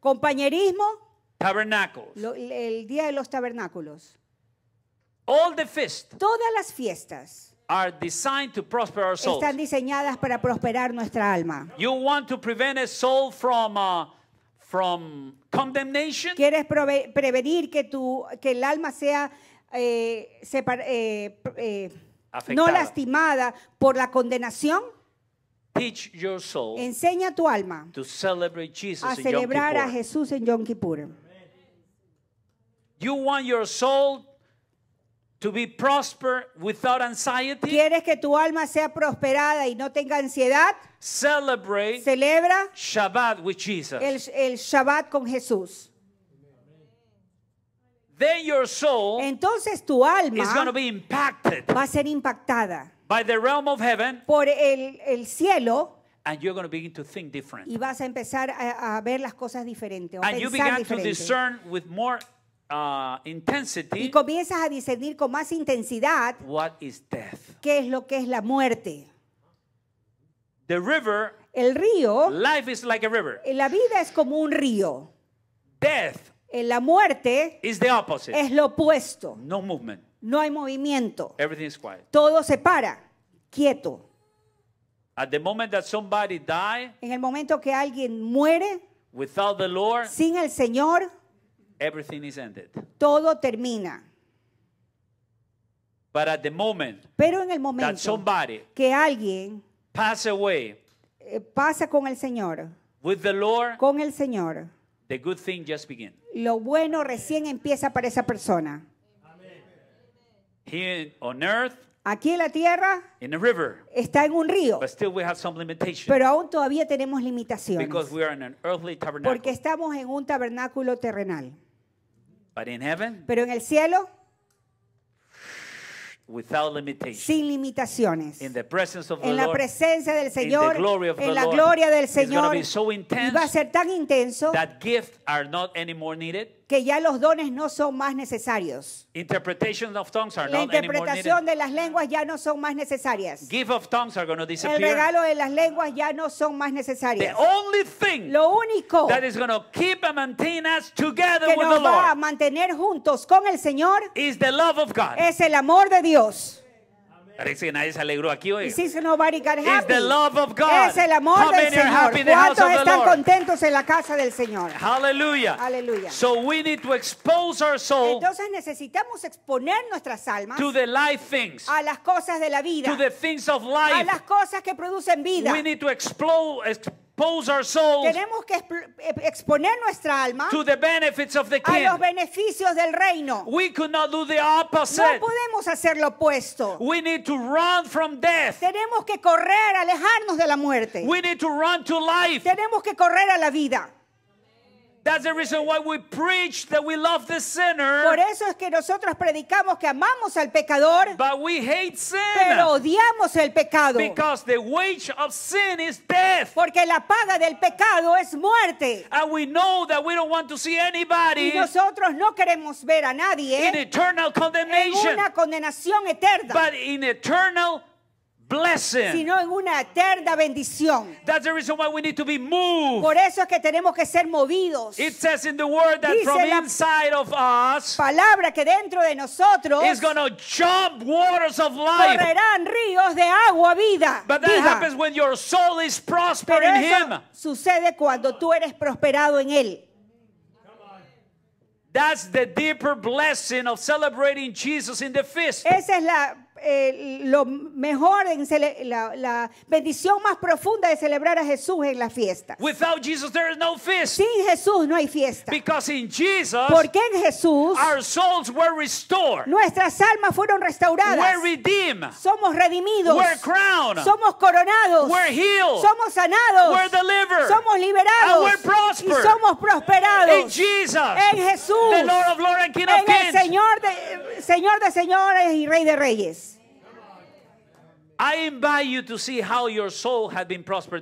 Compañerismo. Tabernacles. Lo, el día de los tabernáculos. All the feasts Todas las fiestas. Are designed to prosper our souls. Están diseñadas para prosperar nuestra alma. You want to prevent a soul from uh, from condemnation? ¿Quieres prevenir que tu que el alma sea eh, eh, eh, no lastimada por la condenación, enseña tu alma a celebrar a Jesús en Yom Kippur. You ¿Quieres que tu alma sea prosperada y no tenga ansiedad? Celebrate Celebra el Shabbat con Jesús. Then your soul entonces tu alma is going to be impacted va a ser impactada by the realm of heaven, por el, el cielo and you're going to begin to think different. y vas a empezar a, a ver las cosas diferente o and you begin diferente. to discern with more uh, intensity y comienzas a discernir con más intensidad what is death. qué es lo que es la muerte. The river, el río, life is like a river. la vida es como un río. Death eh, la muerte is the opposite. es lo opuesto. No movement. No hay movimiento. Everything is quiet. Todo se para, quieto. At the moment that somebody die, en el momento que alguien muere, without the Lord, sin el Señor, everything is ended. Todo termina. But at the moment Pero en el momento that somebody que alguien pass away, eh, pasa con el Señor, with the Lord, con el Señor, the good thing just begins. Lo bueno recién empieza para esa persona. Aquí en la tierra está en un río, pero aún todavía tenemos limitaciones porque estamos en un tabernáculo terrenal. pero en el cielo Without limitation. Sin limitaciones. In the presence of the en la presencia del Señor, in the glory of en the la gloria del Señor, so intense, y va a ser tan intenso that gifts are not anymore needed que ya los dones no son más necesarios. La interpretación de las lenguas ya no son más necesarias. El regalo de las lenguas ya no son más necesarias. Lo único que nos va a mantener juntos con el Señor es el amor de Dios. Parece que nadie se alegró aquí hoy. Es el amor del ¿Cuántos están contentos en la casa del Señor? Aleluya. So we need to expose our Entonces necesitamos exponer nuestras almas to the life things, a las cosas de la vida, of life. a las cosas que producen vida. We need to explore tenemos que eh, exponer nuestra alma benefits a los beneficios del reino. No podemos hacer lo opuesto. Tenemos que correr, alejarnos de la muerte. Tenemos que correr a la vida. That's the reason why we preach that we love the sinner. Por eso es que nosotros predicamos que amamos al pecador. But we hate sin. Pero odiamos el pecado. Because the wage of sin is death. Porque la paga del pecado es muerte. And we know that we don't want to see anybody. Y nosotros no queremos ver a nadie. In eternal condemnation. En una condenación eterna. But in eternal blessing. sino en una eterna bendición. That's the reason why we need to be moved. Por eso es que tenemos que ser movidos. It says in the word that Dice from inside of us palabra que dentro de nosotros is going to jump waters of life. Correrán ríos de agua vida. But that viva. happens when your soul is prospering Pero eso in him. Sucede cuando tú eres prosperado en él. That's the deeper blessing of celebrating Jesus in the feast. Esa es la eh, lo mejor, en la, bendición más profunda de celebrar a Jesús en la fiesta. Sin Jesús no hay fiesta. Porque en Jesús nuestras almas fueron restauradas. Somos redimidos. Somos coronados. Somos sanados. Somos liberados. Y somos prosperados. en Jesús. en el Señor Señor de señores y Rey de reyes.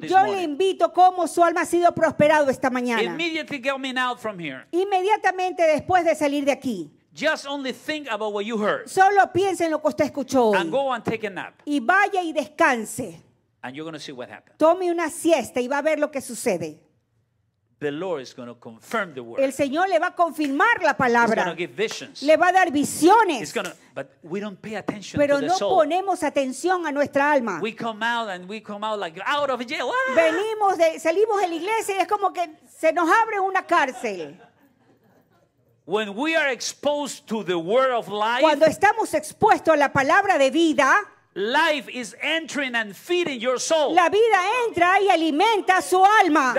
Yo le invito cómo su alma ha sido prosperado esta mañana. Inmediatamente después de salir de aquí. Solo piensa en lo que usted escuchó Y vaya y descanse. Tome una siesta y va a ver lo que sucede. El Señor le va a confirmar la palabra. Le va a dar visiones. Pero no ponemos atención a nuestra alma. Venimos de, salimos de la iglesia y es como que se nos abre una cárcel. Cuando estamos expuestos a la palabra de vida, is La vida entra y alimenta su alma.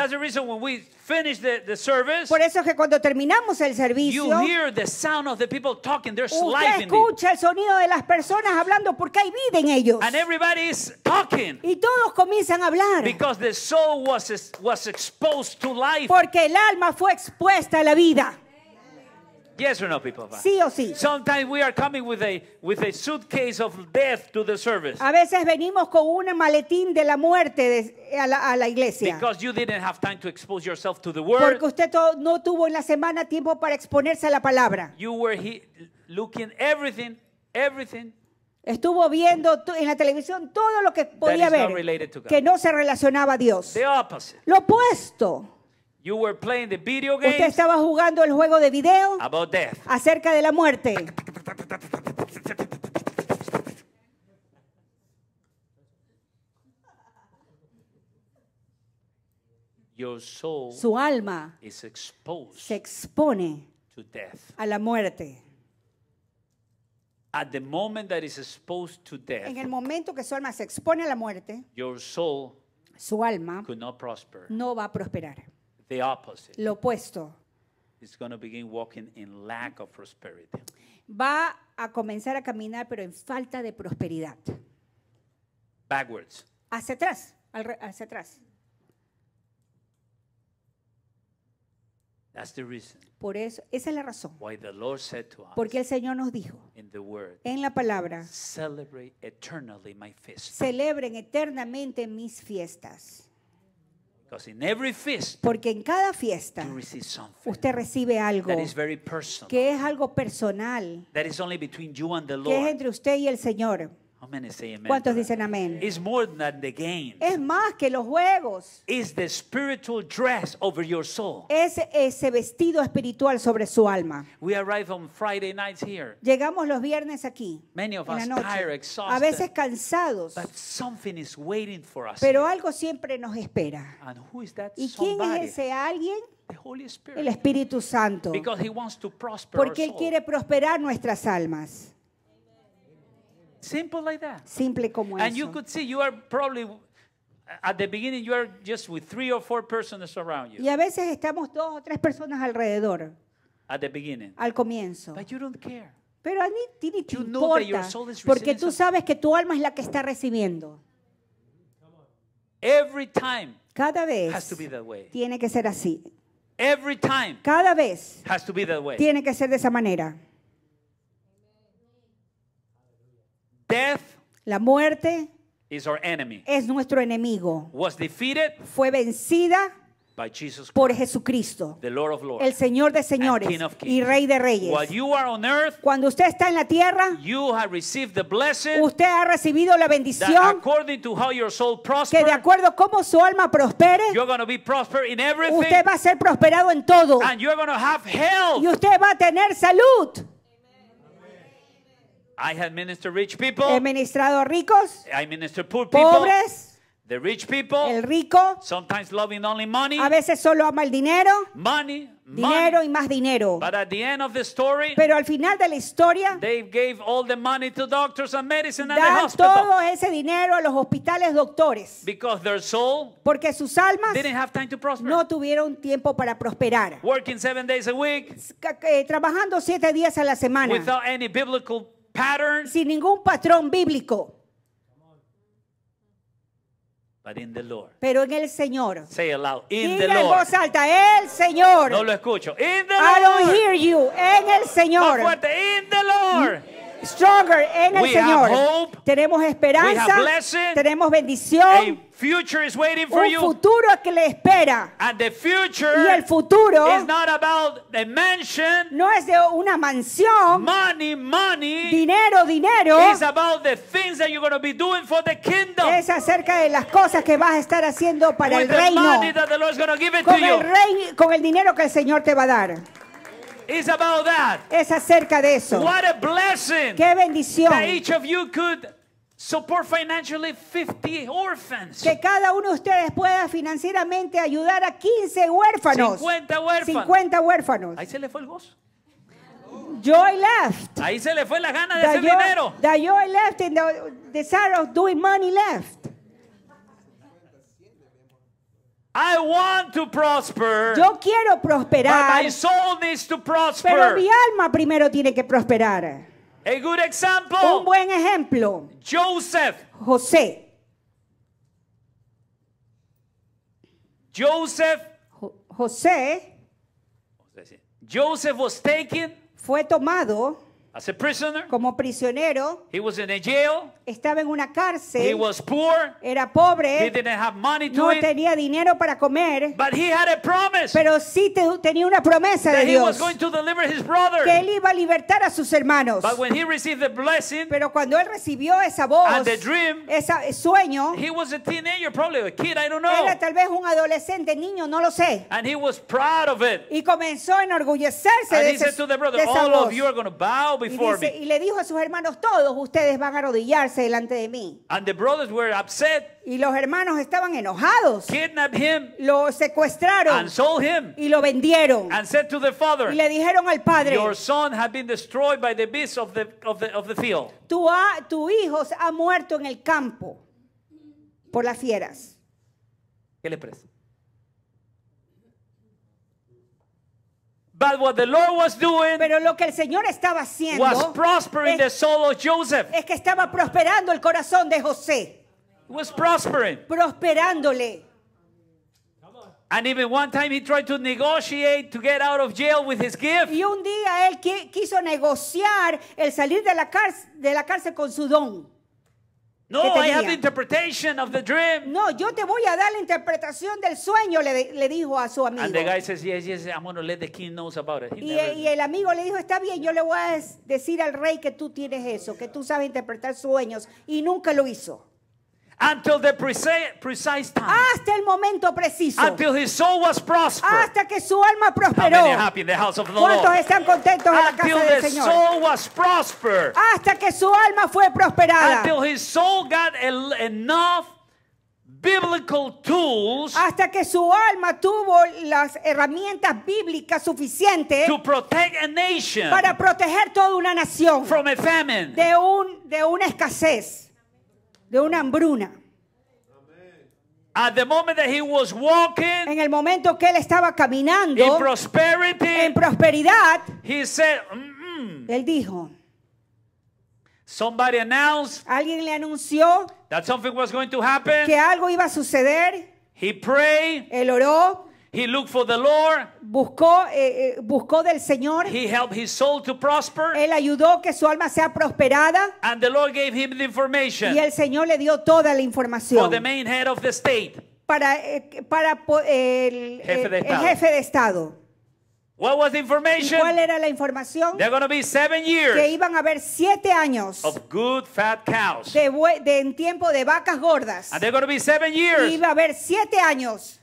Por eso es que cuando terminamos el servicio, you usted escucha el sonido de las personas hablando porque hay vida en ellos. Y todos comienzan a hablar porque el alma fue expuesta a la vida. Yes or no, people? Sí o sí. Sometimes we are coming with a with a suitcase of death to the service. A veces venimos con un maletín de la muerte de, a, la, a, la, iglesia. Because you didn't have time to expose yourself to the word. Porque usted no tuvo en la semana tiempo para exponerse a la palabra. You were he looking everything, everything. Estuvo viendo en la televisión todo lo que podía ver que no se relacionaba a Dios. The opposite. Lo opuesto. Usted estaba jugando el juego de video acerca de la muerte. Su alma se expone a la muerte. moment en el momento que su alma se expone a la muerte, su alma no va a prosperar. Lo opuesto. Va a comenzar a caminar pero en falta de prosperidad. Hacia atrás, hacia atrás. Por eso, esa es la razón. Porque el Señor nos dijo en la palabra, celebren eternamente mis fiestas. Porque en cada fiesta usted recibe algo que es algo personal, que es entre usted y el Señor. ¿Cuántos dicen amén? Es más que los juegos. Es ese vestido espiritual sobre su alma. Llegamos los viernes aquí. a veces cansados. pero algo siempre nos espera. ¿Y quién es ese alguien? El Espíritu Santo. Porque Él quiere prosperar nuestras almas. Simple like that. Simple como And you could see you are probably at the beginning you are just with three or four persons around you. Y a veces estamos dos o tres personas alrededor. At the beginning. Al comienzo. But you don't care. Pero a mí ti ni te you importa porque tú sabes que tu alma es la que está recibiendo. Every time Cada vez has to be that way. tiene que ser así. Every time Cada vez has to be that way. tiene que ser de esa manera. Death la muerte es nuestro enemigo. Fue vencida por Jesucristo, el Señor de señores y Rey de reyes. Cuando usted está en la tierra, usted ha recibido la bendición que de acuerdo a cómo su alma prospere, usted va a ser prosperado en todo. Y usted va a tener salud. I have ministered rich people. He ministrado ricos. I ministered poor people. Pobres. The rich people, el rico, sometimes loving only money, a veces solo ama el dinero, money, dinero y más dinero. But at the end of the story, Pero al final de la historia, they gave all the money to doctors and medicine dan the hospital. todo ese dinero a los hospitales doctores. Because their soul porque sus almas didn't have time to prosper. no tuvieron tiempo para prosperar. Working seven days a week, eh, trabajando siete días a la semana. Without any biblical pattern. Sin ningún patrón bíblico. But in the Lord. Pero en el Señor. Say aloud. In Diga the en Lord. voz alta, el Señor. No lo escucho. In the I Lord. don't hear you. En el Señor. Más fuerte. In the Lord. Mm stronger en el Señor. tenemos esperanza, tenemos bendición. Future un futuro que le espera. y el futuro no es de una mansión. dinero, dinero. es acerca de las cosas que vas a estar haciendo para el reino. con el dinero que el Señor te va a dar is about that. Es acerca de eso. What a blessing. Qué bendición. That each of you could Support financially 50 orphans. Que cada uno de ustedes pueda financieramente ayudar a 15 huérfanos. 50 huérfanos. 50 huérfanos. Ahí se le fue el gozo. Joy left. Ahí se le fue la gana de the hacer joy, dinero. The joy left in the desire of doing money left. I want to prosper, Yo quiero prosperar. But my soul needs to prosper. Pero mi alma primero tiene que prosperar. A good example, Un buen ejemplo. Joseph. José. Joseph. José. Joseph was taken. Fue tomado. As a prisoner, como prisionero, he was in a jail, estaba en una cárcel, he was poor, era pobre, he didn't have money to no tenía dinero para comer, but he had a promise, pero sí te, tenía una promesa de Dios, he was going to deliver his que él iba a libertar a sus hermanos. But when he received the blessing, pero cuando él recibió esa voz, and the dream, ese sueño, he was a teenager, probably a kid, I don't know. era tal vez un adolescente, niño, no lo sé, and he was proud of it. y comenzó a enorgullecerse and de, he ese, said to the brother, de esa All voz. Of you are going to bow y le dijo a sus hermanos, todos ustedes van a arrodillarse delante de mí. Y los hermanos estaban enojados. Lo secuestraron. Y lo vendieron. y le dijeron al padre, Your son Tu, tu hijo ha muerto en el campo por las fieras. ¿Qué le parece? But what the Lord was doing Pero lo que el Señor estaba haciendo was prospering es, the soul of Joseph. es que estaba prosperando el corazón de José. Was prospering. Prosperándole. And even one time he tried to negotiate to get out of jail with his gift. Y un día él quiso negociar el salir de la cárcel, de la cárcel con su don. No, I have interpretation of the dream. No, yo te voy a dar la interpretación del sueño, le, dijo a su amigo. Y, el amigo le dijo, está bien, yo le voy a decir al rey que tú tienes eso, que tú sabes interpretar sueños, y nunca lo hizo. Until the precise, precise time. Hasta el momento preciso. Until his soul was prosper Hasta que su alma prosperó. Happy in the house of the ¿Cuántos están contentos en la casa del Señor? Soul was prosper. Hasta que su alma fue prosperada. Until his soul got enough biblical tools hasta que su alma tuvo las herramientas bíblicas suficientes to protect a nation para proteger toda una nación from a famine. De, un, de una escasez de una hambruna. At the moment that he was walking, en el momento que él estaba caminando in prosperity, en prosperidad, he said, mm -mm. él dijo, Somebody announced, alguien le anunció that something was going to happen. que algo iba a suceder. He prayed, él oró. He looked for the Lord. Buscó, eh, eh, buscó del Señor. He helped his soul to prosper. Él ayudó que su alma sea prosperada. And the Lord gave him the information. Y el Señor le dio toda la información. For the main head of the state. Para, eh, para eh, el, jefe de eh, el jefe de Estado. What was the information? ¿Cuál era la información? There to be seven years que iban a haber siete años of good fat cows. De, de, en tiempo de vacas gordas. And going to be seven years. Y iba a haber siete años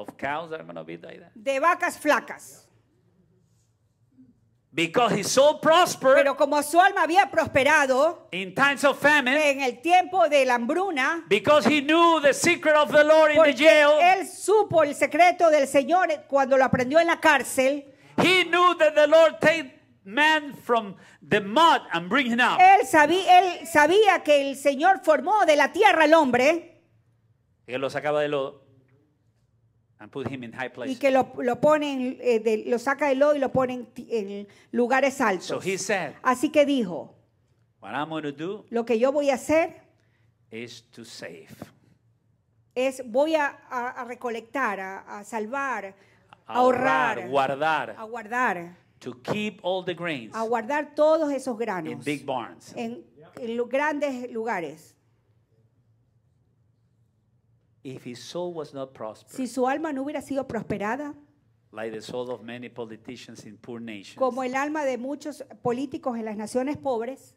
Of cows are going to be like that. De vacas flacas. Because his soul prospered, Pero como su alma había prosperado in times of famine, en el tiempo de la hambruna, because he knew the secret of the Lord in the jail, él supo el secreto del Señor cuando lo aprendió en la cárcel, he knew that the Lord take man from the mud and bring him up. Él sabía, él sabía que el Señor formó de la tierra al hombre, que lo sacaba del lodo, y que lo, lo ponen, eh, de- lo saca del lodo y lo ponen en lugares altos. Así que dijo, lo que yo voy a hacer to save. es, voy a, recolectar, a, salvar, a ahorrar, guardar, a guardar, to keep all the grains a guardar todos esos in granos big barns. en, en grandes lugares. Si su alma no hubiera sido prosperada, como el alma de muchos políticos en las naciones pobres,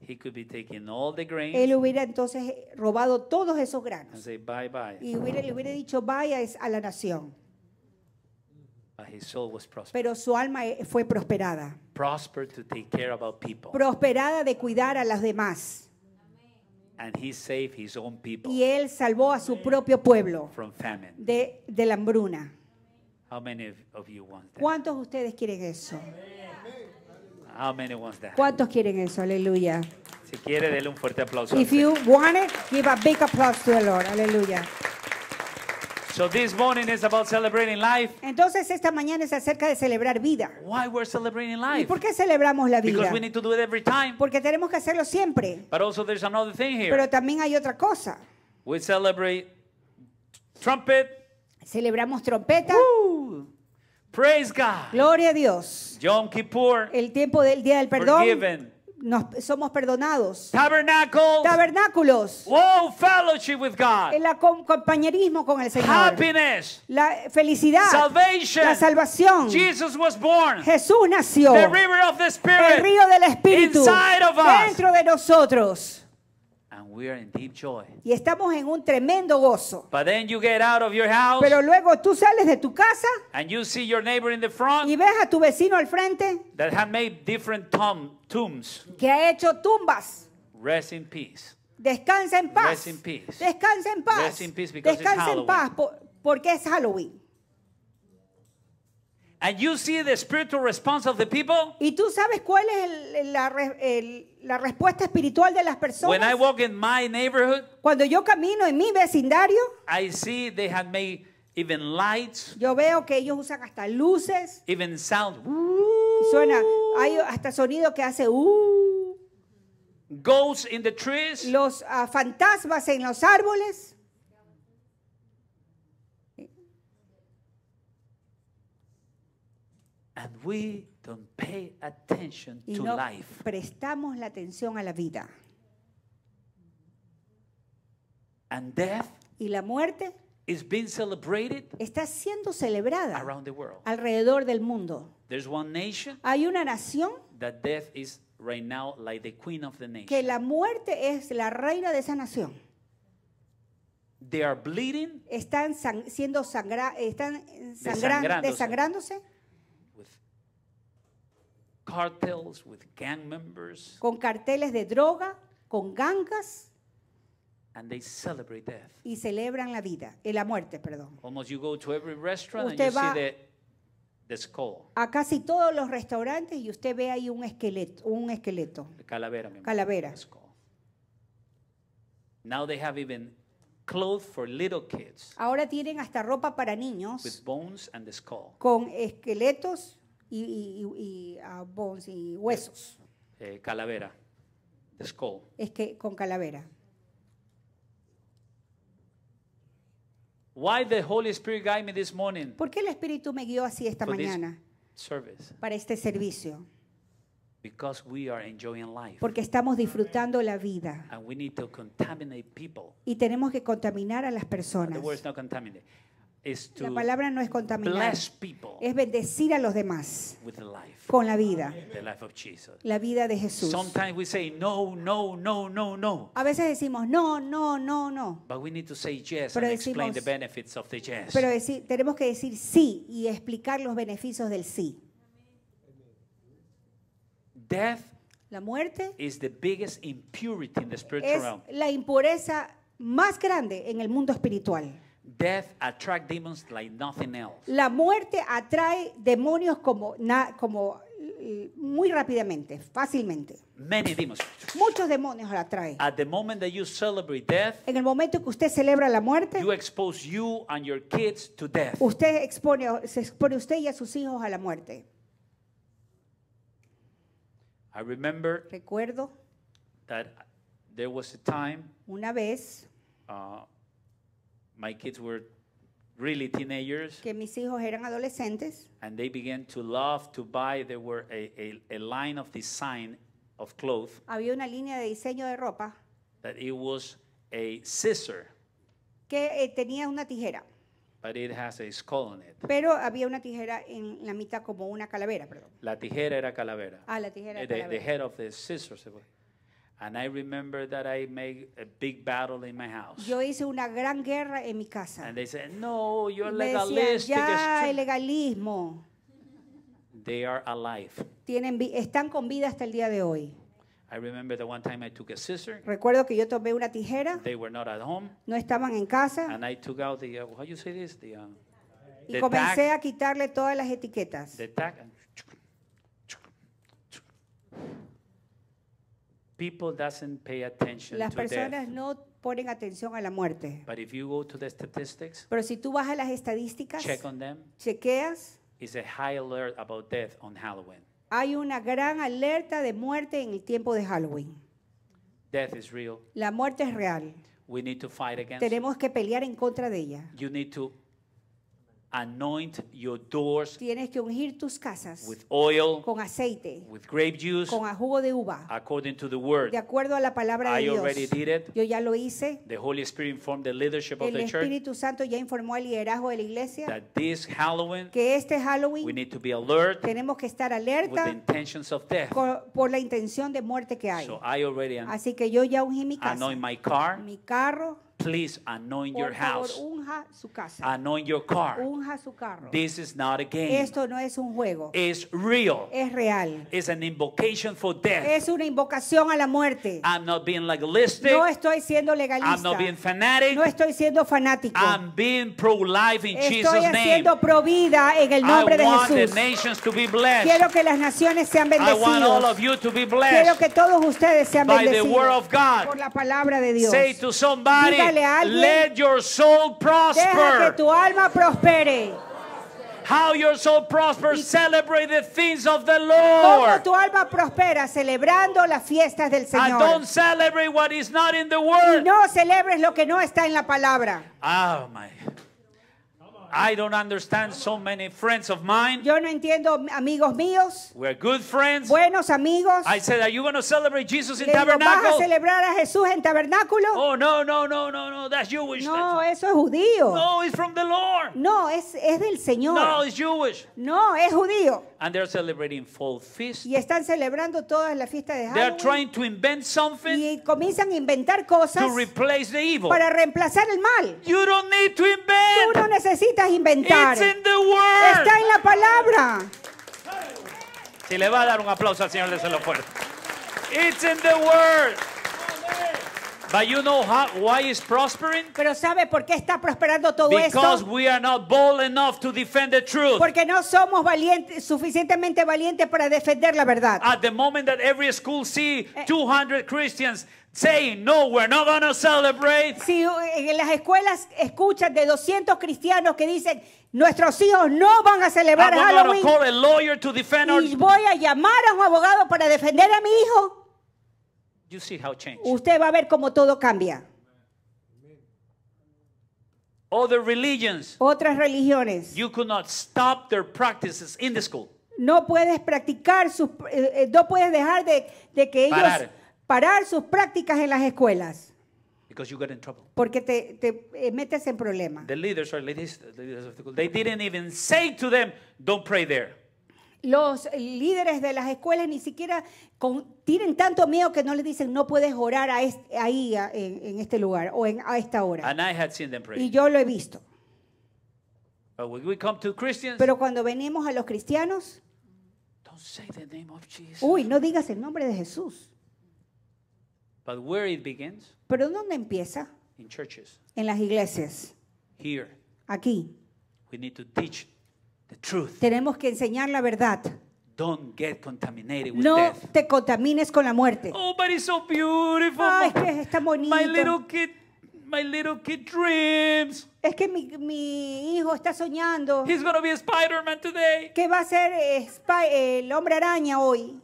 él hubiera entonces robado todos esos granos y hubiera, le hubiera dicho vaya a la nación. Pero su alma eh, fue prosperada, prosperada de cuidar a los demás. Y él salvó a su propio pueblo de, la hambruna. ¿Cuántos de ustedes quieren eso? ¿Cuántos quieren eso? Aleluya. Si quiere, denle un fuerte aplauso. al If you Señor. want it, give a big applause to the Lord. Aleluya. Entonces esta mañana es acerca de celebrar vida. ¿Y por qué celebramos la vida? Porque tenemos que hacerlo siempre. Pero también hay otra cosa. trumpet. Celebramos trompeta. Gloria a Dios. El tiempo del día del perdón somos perdonados. Tabernáculos. Oh, fellowship with God. El compañerismo con el Señor. La felicidad. La salvación. Jesús nació. El río del Espíritu. Dentro de nosotros we are in deep joy. Y estamos en un tremendo gozo. But then you get out of your house, Pero luego tú sales de tu casa and you see your neighbor in the front, y ves a tu vecino al frente that had made different tom tombs. que ha hecho tumbas. Rest in peace. Descansa en paz. Rest in peace. Descansa en paz. Rest in peace because Descansa it's en paz porque es Halloween. And you see the spiritual response of the people. Y tú sabes cuál es el, la, el, la respuesta espiritual de las personas. When I walk in my neighborhood, cuando yo camino en mi vecindario, I see they have made even lights. Yo veo que ellos usan hasta luces. Even sound. Uh, suena, hay hasta sonido que hace uh, Ghosts in the trees. Los uh, fantasmas en los árboles. we don't pay attention y to life, prestamos la atención a la vida. And death y la muerte is being celebrated está siendo celebrada around the world. alrededor del mundo. There's one nation Hay una nación that death is right now like the queen of the nation. que la muerte es la reina de esa nación. They are bleeding, están sang siendo sangra están sangra desangrándose cartels with gang members. con carteles de droga, con gangas And they celebrate death. y celebran la vida, eh, la muerte, perdón. Almost you go to every restaurant Usted and you va- see the, the skull, A casi todos los restaurantes y usted ve ahí un esqueleto, un esqueleto, calavera. mi amor, Calavera. Now they have even clothes for little kids Ahora tienen hasta ropa para niños with bones and the skull. con esqueletos y, y, y a bones y huesos. Eh, calavera. The skull. Es que con calavera. Why the Holy Spirit guide me this morning? ¿Por qué el Espíritu me guió así esta For this mañana service. para este servicio? Because we are enjoying life. Porque estamos disfrutando la vida. And we need to contaminate people. Y tenemos que contaminar a las personas. The word is not contaminate la palabra no es contaminar, es bendecir a los demás con la vida, la vida de Jesús. A veces decimos no, no, no, no. no. pero tenemos que decir sí y explicar los beneficios del sí. la muerte es la impureza más grande en el mundo espiritual. Death attract demons like nothing else. La muerte atrae demonios como, na, como mm, muy rápidamente, fácilmente. Many demons. Muchos demonios la atrae. At the moment that you celebrate death, en el momento que usted celebra la muerte, you expose you and your kids to death. Usted expone, se expone usted y a sus hijos a la muerte. I remember Recuerdo that there was a time, una vez, uh, my kids were really teenagers que mis hijos eran adolescentes and they began to love to buy there were a, a, a line of design of clothes había una línea de diseño de ropa that it was a scissor que eh, tenía una tijera but it has a skull on it. Pero había una tijera en la mitad como una calavera, perdón. La tijera era calavera. Ah, la tijera era calavera. Eh, the, the head of the scissors. And I remember that I made a big battle in my house. Yo hice una gran guerra en mi casa. And they said, "No, you're Me legalistic." Decían, ya el legalismo. They are alive. Tienen, están con vida hasta el día de hoy. I remember the one time I took a scissor. Recuerdo que yo tomé una tijera. They were not at home. No estaban en casa. And I took out the uh, how you say this the, uh, y the comencé tag, a quitarle todas las etiquetas. The tag, Las personas no ponen atención a la muerte. Pero si tú vas a las estadísticas, check on them. chequeas, hay una gran alerta de muerte en el tiempo de Halloween. La muerte es real. Tenemos que pelear en contra de ella. Anoint your doors Tienes que ungir tus casas with oil, con aceite, with grape juice, con jugo de uva, according to the word. de acuerdo a la palabra de I Dios. Already did it. Yo ya lo hice. The Holy Spirit informed the leadership of El the Espíritu church Santo ya informó al liderazgo de la iglesia that this Halloween, que este Halloween we need to be alert tenemos que estar with the alerta intentions of death. por la intención de muerte que hay. So I already Así que yo ya ungí mi casa, anoint my car, mi carro, Please anoint your house. unja su casa. Anoint your car. Unja su carro. This is not a game. Esto no es un juego. It's real. Es real. It's an invocation for death. Es una invocación a la muerte. I'm not being legalistic. No estoy siendo legalista. I'm not being fanatic. No estoy siendo fanático. I'm being pro-life in estoy Jesus' name. Estoy siendo pro vida en el nombre I de want Jesús. The nations to be blessed. Quiero que las naciones sean bendecidas. I want all of you to be blessed Quiero que todos ustedes sean by bendecidos the word of God. por la palabra de Dios. Say to somebody, Dígale dígale a alguien. Let your soul prosper. Deja que tu alma prospere. How your soul prospers, celebrate the things of the Lord. Como tu alma prospera celebrando las fiestas del Señor. And don't celebrate what is not in the word. Y no celebres lo que no está en la palabra. Oh my. I don't understand so many friends of mine. Yo no entiendo amigos míos. We're good friends. Buenos amigos. I said, are you going to celebrate Jesus in tabernacle? ¿Vas a celebrar a Jesús en tabernáculo? Oh no no no no no, that's Jewish. No, eso es judío. No, it's from the Lord. No, es es del Señor. No, it's Jewish. No, es judío. And they're celebrating fall feast. Y están celebrando todas las fiestas de Halloween. They're trying to invent something y comienzan a inventar cosas to replace the evil. para reemplazar el mal. You don't need to invent. Tú no necesitas inventar. It's in the word. Está en la palabra. Si le va a dar un aplauso al Señor, déselo fuerte. It's in the word. Pero sabe por qué está prosperando todo esto? Porque no somos valientes, suficientemente valientes para defender la verdad. 200 eh. no, Si eh, en las escuelas escuchan de 200 cristianos que dicen, nuestros hijos no van a celebrar Halloween. Y voy a llamar a un abogado para defender a mi hijo. You see how change. Usted va a ver cómo todo cambia. Other religions, Otras religiones. You could not stop their practices in the school. No puedes practicar sus, eh, eh no puedes dejar de, de que ellos parar. parar. sus prácticas en las escuelas. Because you in trouble. Porque te, te eh, metes en problemas. The leaders, or ladies, the leaders of the school, they didn't even say to them, don't pray there. Los líderes de las escuelas ni siquiera tienen tanto miedo que no les dicen no puedes orar ahí en, este lugar o a esta hora. Y yo lo he visto. Pero cuando venimos a los cristianos, uy, no digas el nombre de Jesús. Pero ¿dónde empieza? En las iglesias. Aquí. Tenemos que enseñar la verdad. no te contamines con la muerte. Oh, es que bonito. mi, hijo está soñando. He's Que va a ser eh, el hombre araña hoy.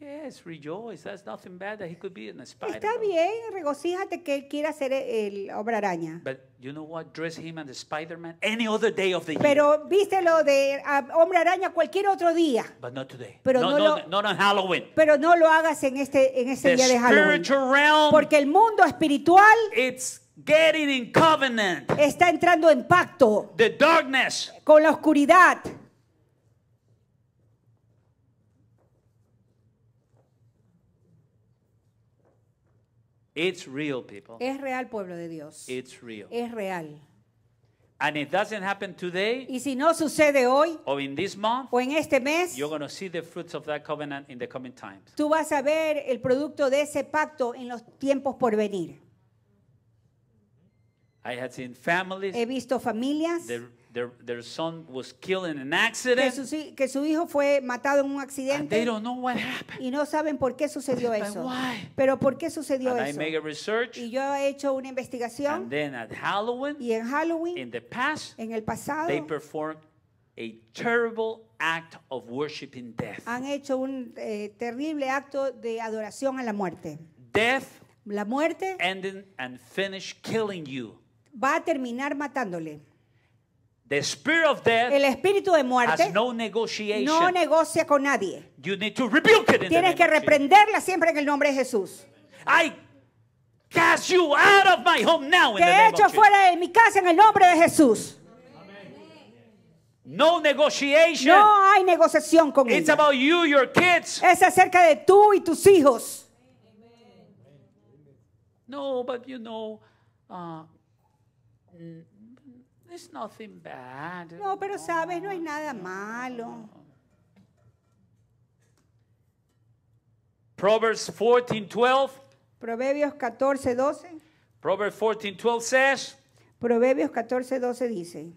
Yes, rejoice. That's nothing bad that he could be in a spider. Está bien, regocíjate que él quiera ser eh, el hombre araña. But you know what? Dress him as the Spider-Man any other day of the year. Pero vístelo de ah, hombre araña cualquier otro día. But not today. Pero no, no, no, lo, not on Halloween. Pero no lo hagas en este en este the día de Halloween. realm, porque el mundo espiritual it's getting in covenant. Está entrando en pacto. The darkness. Con la oscuridad. real, people. Es real, pueblo de Dios. real. Es real. today, y si no sucede hoy o en este mes, Tú vas a ver el producto de ese pacto en los tiempos por venir. He visto familias son Que su, hijo fue matado en un accidente. Y no saben por qué sucedió eso. Pero por qué sucedió eso. y yo he hecho una investigación. y en Halloween, en el pasado, Han hecho un eh, terrible acto de adoración a la muerte. Death, la muerte, you. Va a terminar matándole el espíritu de muerte no, no negocia con nadie. Tienes que reprenderla siempre en el nombre de Jesús. Te fuera de mi casa en el nombre de Jesús. No negotiation. No hay negociación con él. Es acerca de tú y tus hijos. No, but you know, uh, There's nothing bad. No, pero sabes, no es nada malo. Proverbs fourteen twelve. Proverbios 14, Proverbs fourteen twelve says. Proverbios 14, dice.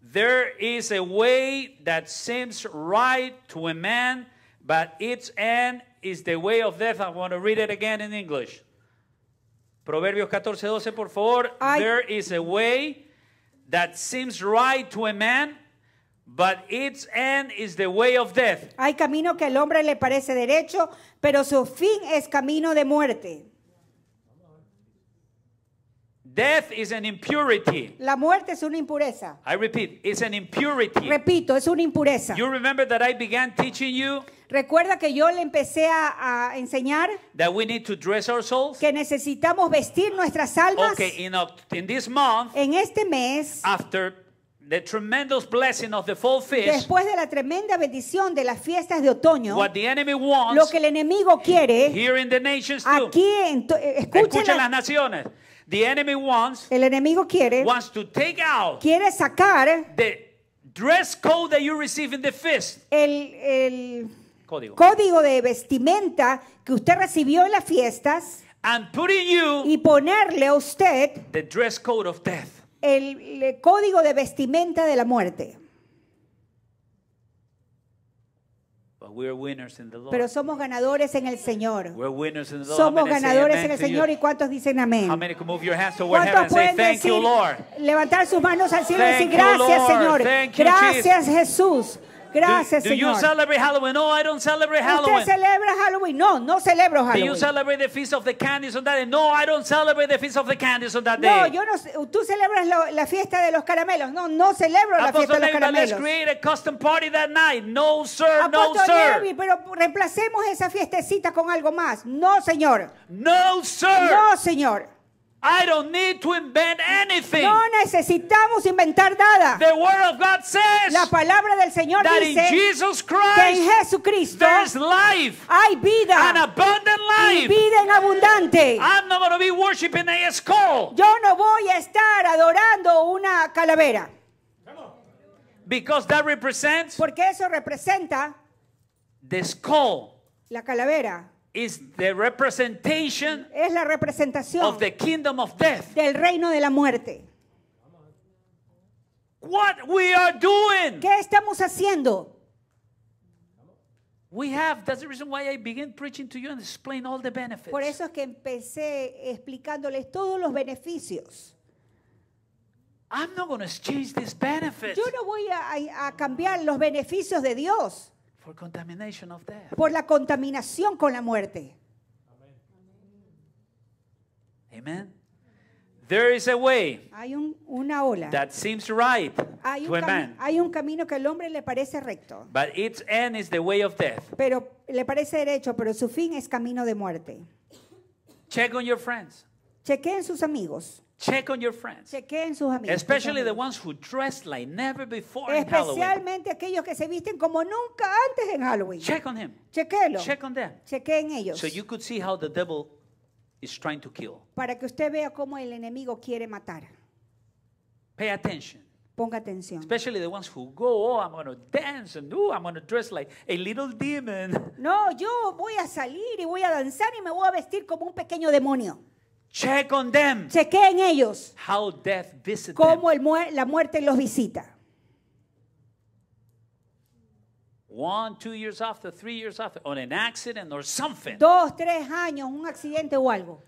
There is a way that seems right to a man, but its end is the way of death. I want to read it again in English. Proverbios 14:12, 12, por favor. I... There is a way that seems right to a man, but its end is the way of death. Hay camino que al hombre le parece derecho, pero su fin es camino de muerte. La muerte es una impureza. Repito, es una impureza. Recuerda que yo le empecé a, enseñar que necesitamos vestir nuestras almas. en este mes, after después de la tremenda bendición de las fiestas de otoño, lo que el enemigo quiere, aquí, en eh, las naciones el enemigo quiere, quiere sacar El, código. código de vestimenta que usted recibió en las fiestas y ponerle a usted El, el código de vestimenta de la muerte. Pero somos ganadores en el Señor. Somos ganadores en el Señor. ¿Y cuántos dicen amén? ¿Cuántos pueden decir, levantar sus manos al cielo y decir gracias, Señor? gracias, Jesús. Gracias, Señor. you celebrate Halloween? No, no celebro Halloween. ¿Usted celebra Halloween? No, no celebro Halloween. Do you celebrate the feast of the candies on that No, I don't celebrate the feast of No, yo no. Tú celebras la fiesta de los caramelos. No, no celebro la fiesta de los caramelos. Let's create a custom party that night. No, sir. Apostle no, sir. David, pero reemplacemos esa fiestecita con algo más. No, señor. No, sir. No, señor. I don't need to invent anything. No necesitamos inventar nada. The word of God says La palabra del Señor that dice in Jesus Christ, que en Jesucristo there's life, hay vida, an abundant life. Y vida en abundante. I'm not going to be worshiping a skull. Yo no voy a estar adorando una calavera. Because that represents Porque eso representa the skull. La calavera es la representación kingdom of del reino de la muerte. ¿Qué estamos haciendo? Por eso es que empecé explicándoles todos los beneficios. Yo no voy a cambiar los beneficios de Dios. For contamination of death. por la contaminación con la muerte. Amen. There is a way Hay un- una ola. that seems right Hay un, hay un camino que el hombre le parece recto, but its end is the way of death. pero le parece derecho, pero su fin es camino de muerte. Check on your friends. Chequeen sus amigos. Check on your friends. Chequeen sus amigos. Especially the ones who dress like never before in Halloween. Especialmente aquellos que se visten como nunca antes en Halloween. Check on him. Chequelo. Check on them. Chequeen ellos. So you could see how the devil is trying to kill. Para que usted vea cómo el enemigo quiere matar. Pay attention. Ponga atención. Especially the ones who go, oh, I'm going to dance and oh, I'm going to dress like a little demon. No, yo voy a salir y voy a danzar y me voy a vestir como un pequeño demonio. Check on them. Chequeen ellos how death visits cómo el muer la muerte los visita. One, two years after, three years after, on an accident or something. Dos, tres años, un accidente o algo.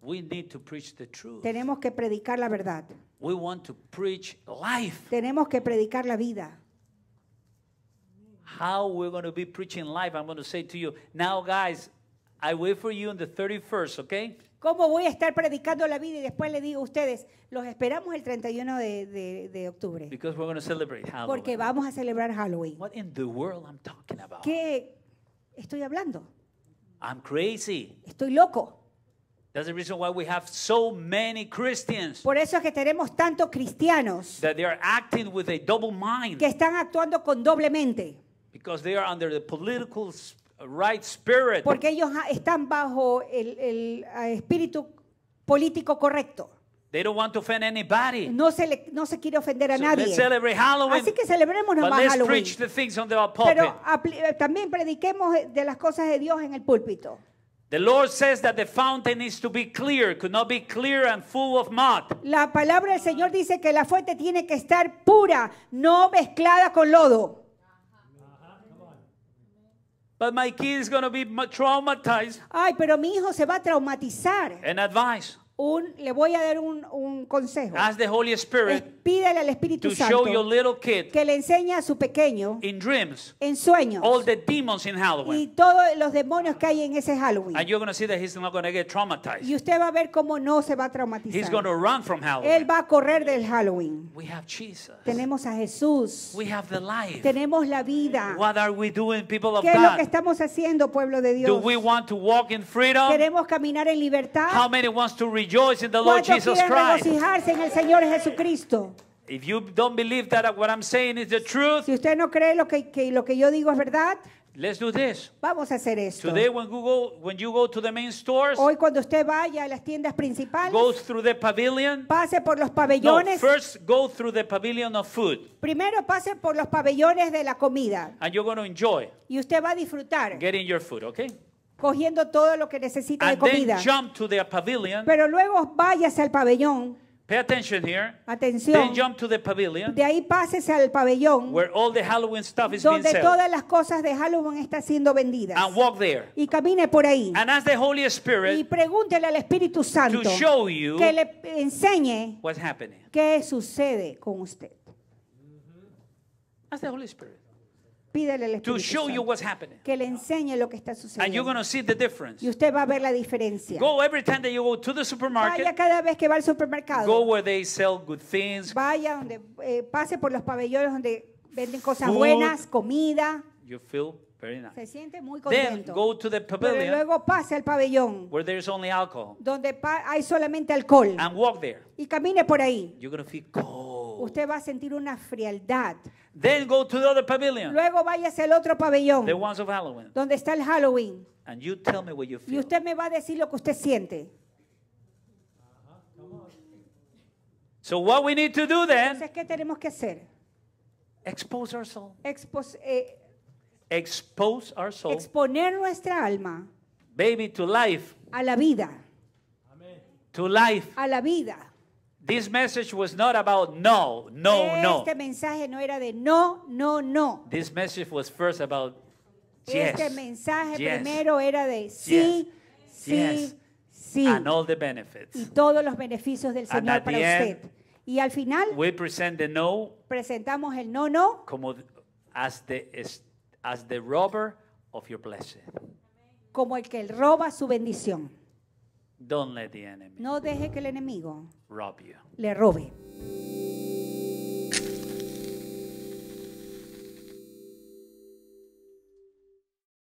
We need to preach the truth. Tenemos que predicar la verdad. We want to preach life. Tenemos que predicar la vida. How we're going to be preaching life, I'm going to say to you, now guys, I wait for you on the 31st, okay? ¿Cómo voy a estar predicando la vida y después le digo a ustedes, los esperamos el 31 de, octubre? Porque vamos a celebrar Halloween. ¿Qué estoy hablando? Estoy loco. Por eso es que tenemos tantos cristianos que están actuando con doble mente. Porque están are under porque ellos ah, están bajo el, ah, espíritu político correcto. No se, quiere ofender a nadie. Así que celebremos nomás let's Halloween. Pero eh, también prediquemos de las cosas de Dios en el púlpito. La palabra del Señor dice que la fuente tiene que estar pura, no mezclada con lodo. But my kid is going to be traumatized. Ay, pero mi hijo se va a traumatizar. And advice. le voy a dar un, consejo. Pídele al Espíritu Santo que le enseñe a su pequeño en sueños y todos los demonios que hay en ese Halloween. Y usted va a ver cómo no se va a traumatizar. Él va a correr del Halloween. Tenemos a Jesús. Tenemos la vida. ¿Qué es lo que estamos haciendo, pueblo de Dios? ¿Queremos caminar en libertad? wants rejoice in the Lord Jesus Christ. regocijarse en el Señor Jesucristo. If you don't believe that what I'm saying is the truth, Si usted no cree lo que, que lo que yo digo es verdad, let's do this. vamos a hacer esto. Today when you go when you go to the main stores, Hoy cuando usted vaya a las tiendas principales, go through the pavilion. pase por los No, pabellones. first go through the pavilion of food Primero pase por los pabellones de la comida and you're going to enjoy y usted va a disfrutar. getting your food, okay? cogiendo todo lo que necesita de comida. Pero luego váyase al pabellón. Pay Atención. De ahí pásese al pabellón donde todas las cosas de Halloween están siendo vendidas. Y camine por ahí. Y pregúntele al Espíritu Santo que le enseñe qué sucede con usted to show you what's happening. que le enseñe lo que está you're sucediendo. see the difference. Y usted va a ver la diferencia. Go to the Vaya cada vez que va al go supermercado. where they sell good things. Vaya donde eh, pase por los pabellones donde venden cosas buenas, comida. Se siente muy Then contento. go to the luego pase al pabellón only alcohol donde hay solamente alcohol and walk there. y camine por ahí usted va a sentir una frialdad. Then go to Luego váyase al otro pabellón. Donde está el Halloween. Y usted me va a decir lo que usted siente. So Entonces qué tenemos que hacer? Expose our soul. Eh, expose, Exponer nuestra alma. Baby to life. A la vida. To life. A la vida. This message was not about no, no, no. Este mensaje no era de no, no, no. This message was first about yes. Este mensaje yes, primero era de sí, yes, sí, sí. And all the benefits. Y todos los beneficios del Señor para usted. End, y al final we present the no, presentamos el no, no como as the, as the robber of your blessing. Como el que roba su bendición. Don't let the enemy no deje que el enemigo rob you. le robe.